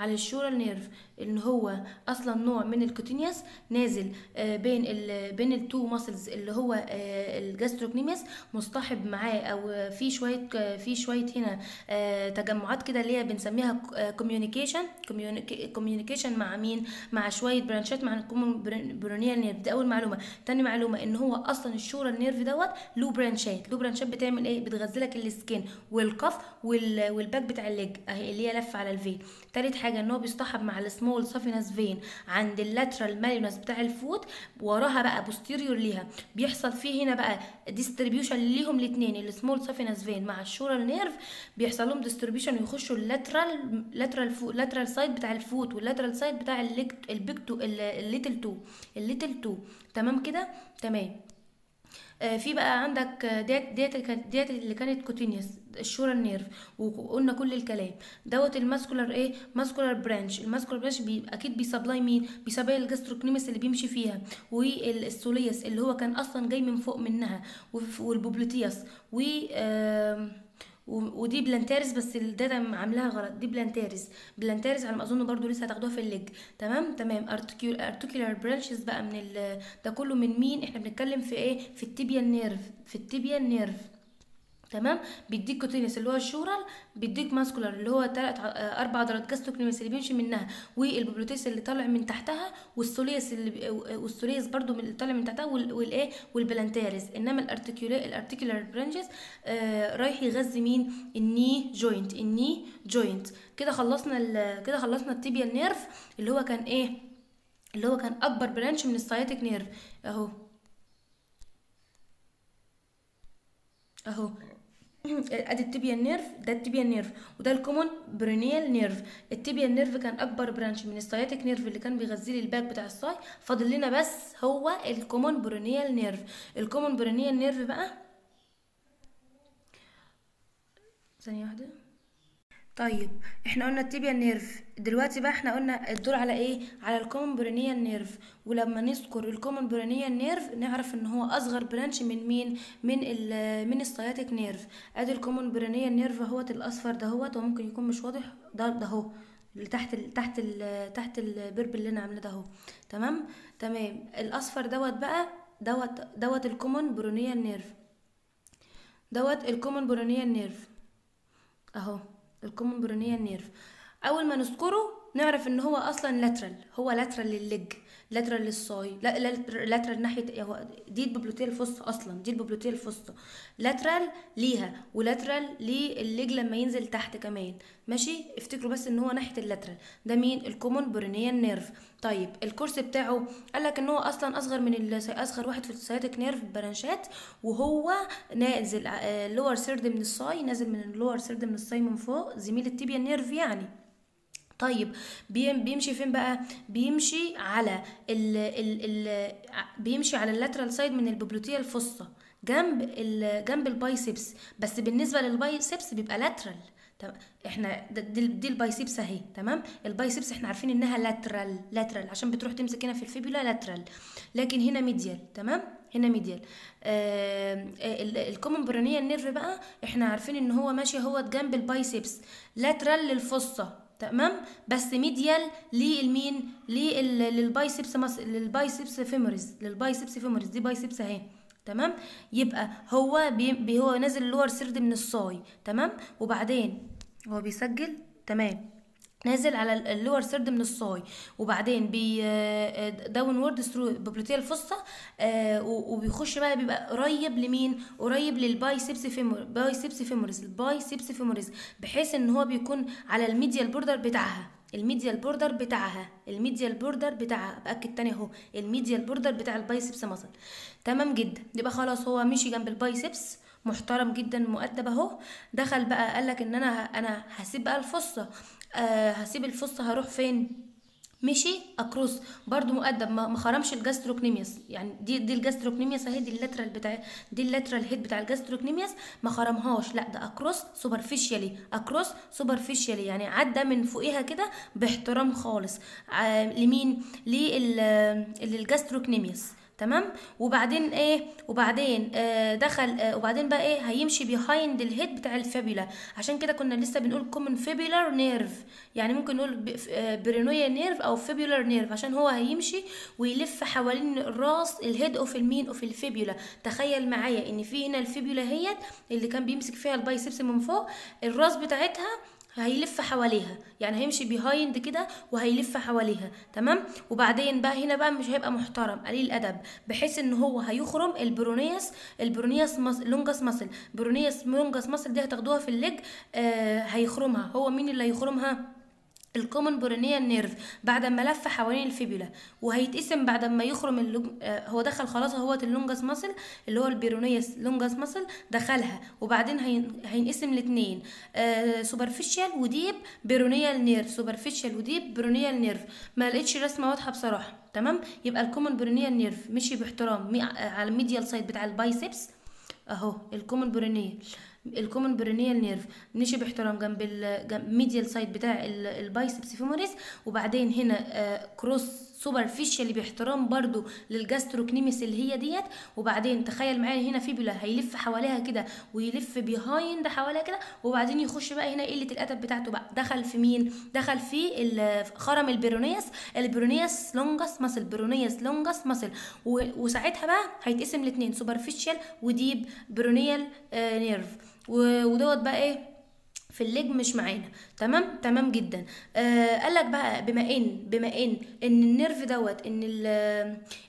على الشورال نيرف ان هو اصلا نوع من الكوتينيوس نازل آه، بين الـ بين التو ماسلز اللي هو آه، الجاستروكنيمياس مصطحب معاه او في شويه آه، في شويه هنا تجمعات كده اللي هي بنسميها كوميونيكيشن كوميونيكيشن مع مين مع شويه برانشات مع البرونيال نيرف دي اول معلومه تاني معلومه ان هو اصلا الشورال نيرف دوت له برانشات له برانشات بتعمل ايه بتغذلك السكين والقف والباك بتاع الليج اللي هي لفه على الفين تالت حاجه ان هو بيصطحب مع السمول سافينس فين عند اللاترال مالينس بتاع الفوت وراها بقى بوستيريور ليها بيحصل فيه هنا بقى ديستريبيوشن ليهم الاثنين السمول سافينس فين مع الشورال نيرف بيحصل لهم ديستريبيوشن يخشوا اللاترال لاترال فوت لاترال سايد بتاع الفوت واللاترال سايد بتاع البيك تو الليتل تو الليتل تو تمام كده تمام آه، في بقى عندك ديت ديت ديت اللي كانت كوتينيوس الشورا النيرف وقلنا كل الكلام دوت الماسكولار ايه ماسكولار برانش الماسكولار برانش بي اكيد بيسبلاي مين بيسبلاي الجاستروكنيمس اللي بيمشي فيها والسوليس اللي هو كان اصلا جاي من فوق منها والبوبليتياس و آه ودي بلانتارس بس الداتا عاملاها غلط دي بلانتارس بلانتارز على ما اظن برضو لسه هتاخدوها في الليج تمام تمام ارتكيولار برانشز بقى من ال... ده كله من مين احنا بنتكلم في ايه في التيبيا نيرف في التيبيا نيرف تمام بيديك كوتينس اللي هو الشورال بيديك ماسكولار اللي هو تلات آه، اربع عضلات جاستوكنيمس اللي بيمشي منها والبيبلوتيس اللي طالع من تحتها والسوليس اللي آه، آه، والسوليس برده اللي طالع من تحتها والايه والبلانتيرز انما الارتيكولا الارتيكولار برانشز آه رايح يغذي مين الني جوينت الني جوينت كده خلصنا كده خلصنا التيبيا نيرف اللي هو كان ايه اللي هو كان اكبر برانش من السايتك نيرف اهو اهو ادي التيبيا نيرف ده التيبيا نيرف وده الكومون برينيال نيرف التيبيا نيرف كان اكبر برانش من السياتيك نيرف اللي كان بيغذي لي الباك بتاع الساي فاضل لنا بس هو الكومون برينيال نيرف الكومون برينيال نيرف بقى ثانيه واحده طيب احنا قلنا التيبيا نيرف دلوقتي بقى احنا قلنا الدور على ايه على الكومن برينيال نيرف ولما نذكر الكومن برينيال نيرف نعرف ان هو اصغر برانش من مين من من السياتيك نيرف ادي الكومن برينيال نيرف اهوت الاصفر ده هو وممكن يكون مش واضح ده ده اهو اللي تحت الـ تحت الـ تحت البربل اللي انا عاملاه ده اهو تمام تمام الاصفر دوت بقى دوت دوت الكومن برونيال نيرف دوت الكومن برونيال نيرف اهو الكومن برونيال نيرف اول ما نذكره نعرف ان هو اصلا لاترال هو لاترال للليج لاترال للصاي لا لاترال ناحيه دي الببلوتيه الفص اصلا دي الببلوتيه الفص لاترال ليها ولاترال للليج لما ينزل تحت كمان ماشي افتكروا بس ان هو ناحيه اللاترال ده مين الكومون برينيان نيرف طيب الكورس بتاعه قال لك ان هو اصلا اصغر من اصغر واحد في السياتيك نيرف برانشات وهو نازل آه، لور سيرد من الصاي نازل من اللور سيرد من الصاي من فوق زميل التيبيا نيرف يعني طيب بيمشي فين بقى بيمشي على ال ال ال بيمشي على اللاترال سايد من الببلوتيه الفصه جنب ال جنب البايسبس بس بالنسبه للبايسبس بيبقى لاترال طب احنا دي, دي البايسبس اهي تمام البايسبس احنا عارفين انها لاترال لاترال عشان بتروح تمسك هنا في الفيبولا لاترال لكن هنا ميديال تمام هنا ميديال آه, آه، الكومن برونيه النيرف بقى احنا عارفين ان هو ماشي هو جنب البايسبس لاترال للفصه تمام بس ميديال للمين للبايسبس مس... للبايسبس فيموريز للبايسبس فيموريز دي بايسبس اهي تمام يبقى هو بي... هو نازل اللور سيرد من الصاي تمام وبعدين هو بيسجل تمام نازل على اللور سرد من الصاي وبعدين بي داون وورد ثرو ببلوتيال فصة آه، وبيخش بقى بيبقى قريب لمين قريب للبايسبس سيبس فيمور باي سيبس البايسبس الباي بحيث ان هو بيكون على الميديال بوردر بتاعها الميديال بوردر بتاعها الميديال بوردر بتاعها باكد تاني اهو الميديال بوردر بتاع البايسبس مثلا تمام جدا يبقى خلاص هو مشي جنب البايسبس محترم جدا مؤدب اهو دخل بقى قالك ان انا انا هسيب بقى الفصه آه هسيب الفص هروح فين مشي اكروس برضو مؤدب ما خرمش الجاستروكنيمياس يعني دي دي الجاستروكنيمياس اهي دي اللاترال بتاع دي اللاترال هيد بتاع الجاستروكنيمياس ما خرمهاش لا ده اكروس سوبرفيشيالي اكروس سوبرفيشيالي يعني عدى من فوقيها كده باحترام خالص آه لمين للجاستروكنيمياس تمام وبعدين ايه وبعدين آه دخل آه وبعدين بقى ايه هيمشي بيهايند الهيد بتاع الفابيلا عشان كده كنا لسه بنقول كومن فابيلر نيرف يعني ممكن نقول برينويا آه، نيرف او فابيولار نيرف عشان هو هيمشي ويلف حوالين الراس الهيد اوف المين اوف الفابيولا تخيل معايا ان في هنا الفابيولا هيت اللي كان بيمسك فيها البايسبس من فوق الراس بتاعتها هيلف حواليها يعني هيمشي بيهايند كده وهيلف حواليها تمام وبعدين بقى هنا بقى مش هيبقى محترم قليل الادب بحيث ان هو هيخرم البرونيس البرونيس مس... لونجاس ماسل برونيس لونجاس ماسل دي هتاخدوها في الليج آه هيخرمها هو مين اللي هيخرمها الكومن بورينيا النيرف بعد ما لف حوالين الفيبولا وهيتقسم بعد ما يخرم اللج... آه، هو دخل خلاص اهوت اللونجاس ماسل اللي هو البيرونيس لونجاس ماسل دخلها وبعدين هين... هينقسم لاثنين آه سوبرفيشال وديب بيرونيا النيرف سوبرفيشال وديب بيرونيا النيرف ما لقيتش رسمه واضحه بصراحه تمام يبقى الكومن بورينيا النيرف مشي باحترام مي... آه، على الميديال سايد بتاع البايسبس اهو الكومن آه الكومن برينيال نيرف مشي باحترام جنب الميديال سايد بتاع البايسبس فيموريس وبعدين هنا كروس سوبر فيشيال باحترام برضو للجاستروكنيمس اللي هي ديت وبعدين تخيل معايا هنا فيبولا هيلف حواليها كده ويلف بيهايند حواليها كده وبعدين يخش بقى هنا قله الاتب بتاعته بقى دخل في مين دخل في خرم البيرونيس البيرونيس لونجس ماسل بيرونيس لونجس ماسل وساعتها بقى هيتقسم لاثنين سوبر فيشال وديب بيرونيال آه نيرف ودوت بقى ايه في الليج مش معانا تمام تمام جدا آه قالك بقى بما ان بما ان ان النيرف دوت ان الـ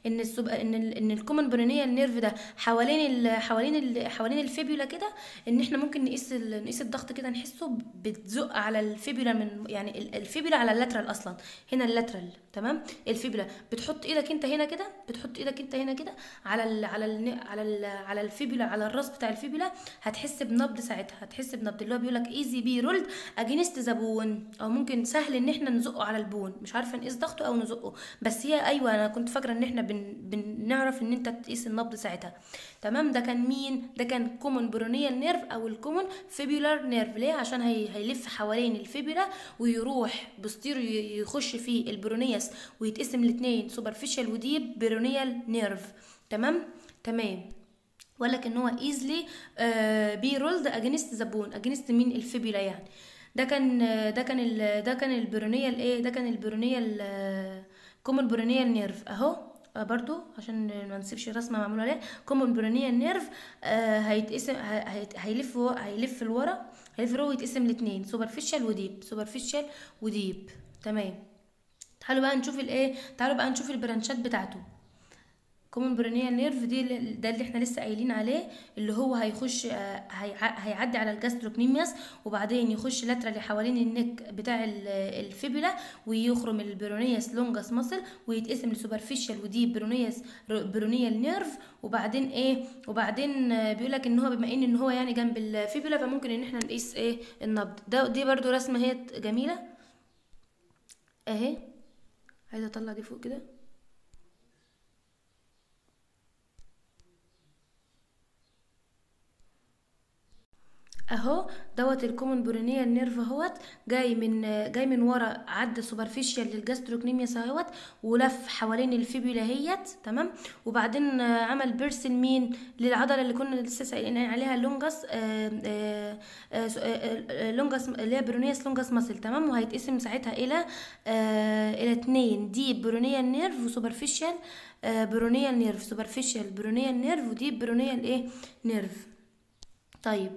ان الـ ان الـ ان الكومن برونيه النيرف ده حوالين الـ حوالين الـ حوالين الفيبيولا كده ان احنا ممكن نقيس نقيس الضغط كده نحسه بتزق على الفيبيولا من يعني الفيبيولا على اللاترال اصلا هنا اللاترال تمام الفيبيولا بتحط ايدك انت هنا كده بتحط ايدك انت هنا كده على الـ على الـ على الـ على الفيبيولا على الراس بتاع الفيبيولا هتحس بنبض ساعتها هتحس بنبض اللي هو بيقولك ايزي ايزي بي رولد اجينست ذا بون او ممكن سهل ان احنا نزقه على البون مش عارفه نقيس ضغطه او نزقه بس هي ايوه انا كنت فاكره ان احنا بن... بنعرف ان انت تقيس النبض ساعتها تمام ده كان مين ده كان كومون برونيال نيرف او الكومون فيبيولار نيرف ليه عشان هي... هيلف حوالين الفيبولا ويروح بستير يخش في البرونياس ويتقسم الاثنين سوبرفيشال وديب برونيال نيرف تمام تمام وقال لك ان هو ايزلي بي رولد اجينست ذا بون اجينست مين الفيبيلا يعني ده كان ده كان ده كان البرونيه الايه ده كان البرونيه آه، الكومن برونيه النيرف اهو آه، برضو عشان ما نسيبش رسمه معموله عليها كومون برونيه النيرف آه هيتقسم هيلف هيلف لورا هيلف لورا ويتقسم لاتنين سوبرفيشال وديب سوبرفيشال وديب تمام تعالوا بقى نشوف الايه تعالوا بقى نشوف البرانشات بتاعته كومن برينيال نيرف دي ده اللي احنا لسه قايلين عليه اللي هو هيخش آه، هيعدي على الجاستروكنيمياس وبعدين يخش لاترالي حوالين النك بتاع الفيبولا ويخرم البرونياس لونجاس ماسل ويتقسم لسوبرفيشال ودي برونياس برونيال نيرف وبعدين ايه وبعدين آه، بيقول لك ان هو بما ان ان هو يعني جنب الفيبولا فممكن ان احنا نقيس ايه النبض ده دي برده رسمه هي جميله اهي عايزه اطلع دي فوق كده اهو دوت الكومن برونيا النيرف اهوت جاي من جاي من ورا عدى سوبرفيشال للجاستروكنيميا اهوت ولف حوالين الفيبولا اهيت تمام وبعدين آه، عمل بيرسن مين للعضله اللي كنا لسه سائلين عليها اللونجس آه، آه، لونجس اللي هي برونيس لونجس ماسل تمام وهيتقسم ساعتها الى الى اتنين دي برونيا نيرف وسوبرفيشال برونيا نيرف سوبرفيشال برونيا نيرف ودي برونيا ايه نيرف طيب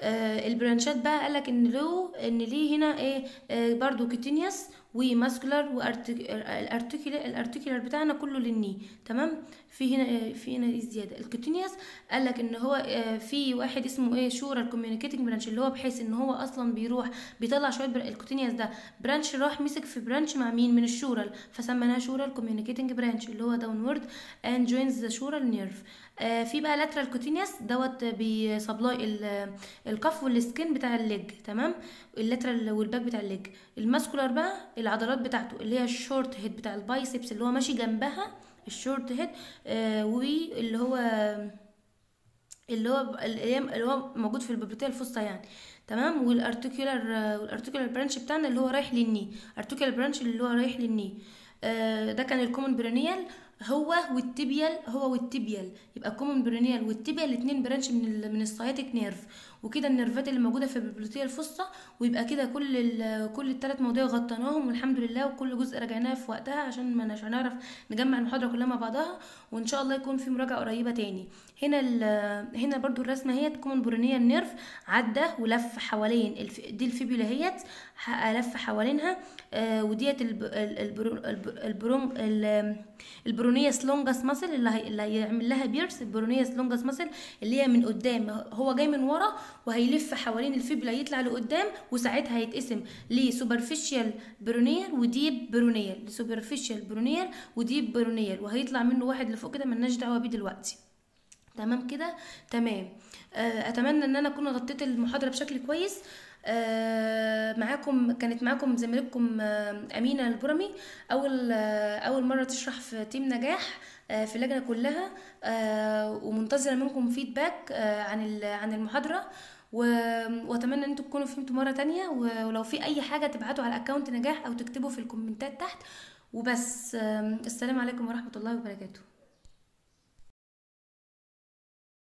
آه، البرانشات بقى قالك ان له ان ليه هنا ايه آه، برضو كتينيوس وماسكولار وارتيكولار الارتيكولار بتاعنا كله للني تمام في هنا في هنا إيه زياده الكوتينيوس قال لك ان هو آه، في واحد اسمه ايه شورا الكوميونيكيتنج برانش اللي هو بحيث ان هو اصلا بيروح بيطلع شويه الكوتينيوس ده برانش راح مسك في برانش مع مين من الشورا فسميناها شورا الكوميونيكيتنج برانش اللي هو داونورد اند جوينز ذا شورا نيرف في بقى لاترال كوتينيوس دوت بيسبلاي الكف والسكين بتاع الليج تمام اللاترال والباك بتاع الليج الماسكولار بقى العضلات بتاعته اللي هي الشورت هيد بتاع البايسبس اللي هو ماشي جنبها الشورت هيد آه، واللي هو اللي هو اللي هو موجود في الببليتيه الفسطى يعني تمام والارتيكولار والارتيكولار برانش بتاعنا اللي هو رايح للني ارتيكولار برانش اللي هو رايح للني آه، ده كان الكومن برينيال هو والتيبيال هو والتيبيال يبقى الكومن برينيال والتيبيال الاثنين برانش من من السايتك نيرف وكده النرفات اللي موجوده في البلوتيه الفصه ويبقى كده كل كل الثلاث مواضيع غطيناهم والحمد لله وكل جزء راجعناه في وقتها عشان ما مش هنعرف نجمع المحاضره كلها مع بعضها وان شاء الله يكون في مراجعه قريبه تاني هنا هنا برضو الرسمه هي تكون برونيه النرف عدى ولف حوالين دي الفيبيولا هيت لف حوالينها آه وديت البروم البرو البرونيس لونجاس ماسل اللي هيعمل لها بيرس البرونيه لونجاس ماسل اللي هي من قدام هو جاي من ورا وهيلف حوالين الفيبلا يطلع لقدام وساعتها هيتقسم لسوبرفيشال برونير وديب برونير لسوبرفيشال برونير وديب برونير وهيطلع منه واحد لفوق كده ملناش دعوه بيه دلوقتي تمام كده تمام آه، اتمنى ان انا اكون غطيت المحاضره بشكل كويس آه، معاكم كانت معاكم زميلتكم آه، امينه البرمي اول اول مره تشرح في تيم نجاح آه، في اللجنه كلها آه، ومنتظره منكم فيدباك آه، عن عن المحاضره واتمنى ان انتوا تكونوا فهمتوا مره تانية ولو في اي حاجه تبعتوا على اكونت نجاح او تكتبوا في الكومنتات تحت وبس السلام عليكم ورحمه الله وبركاته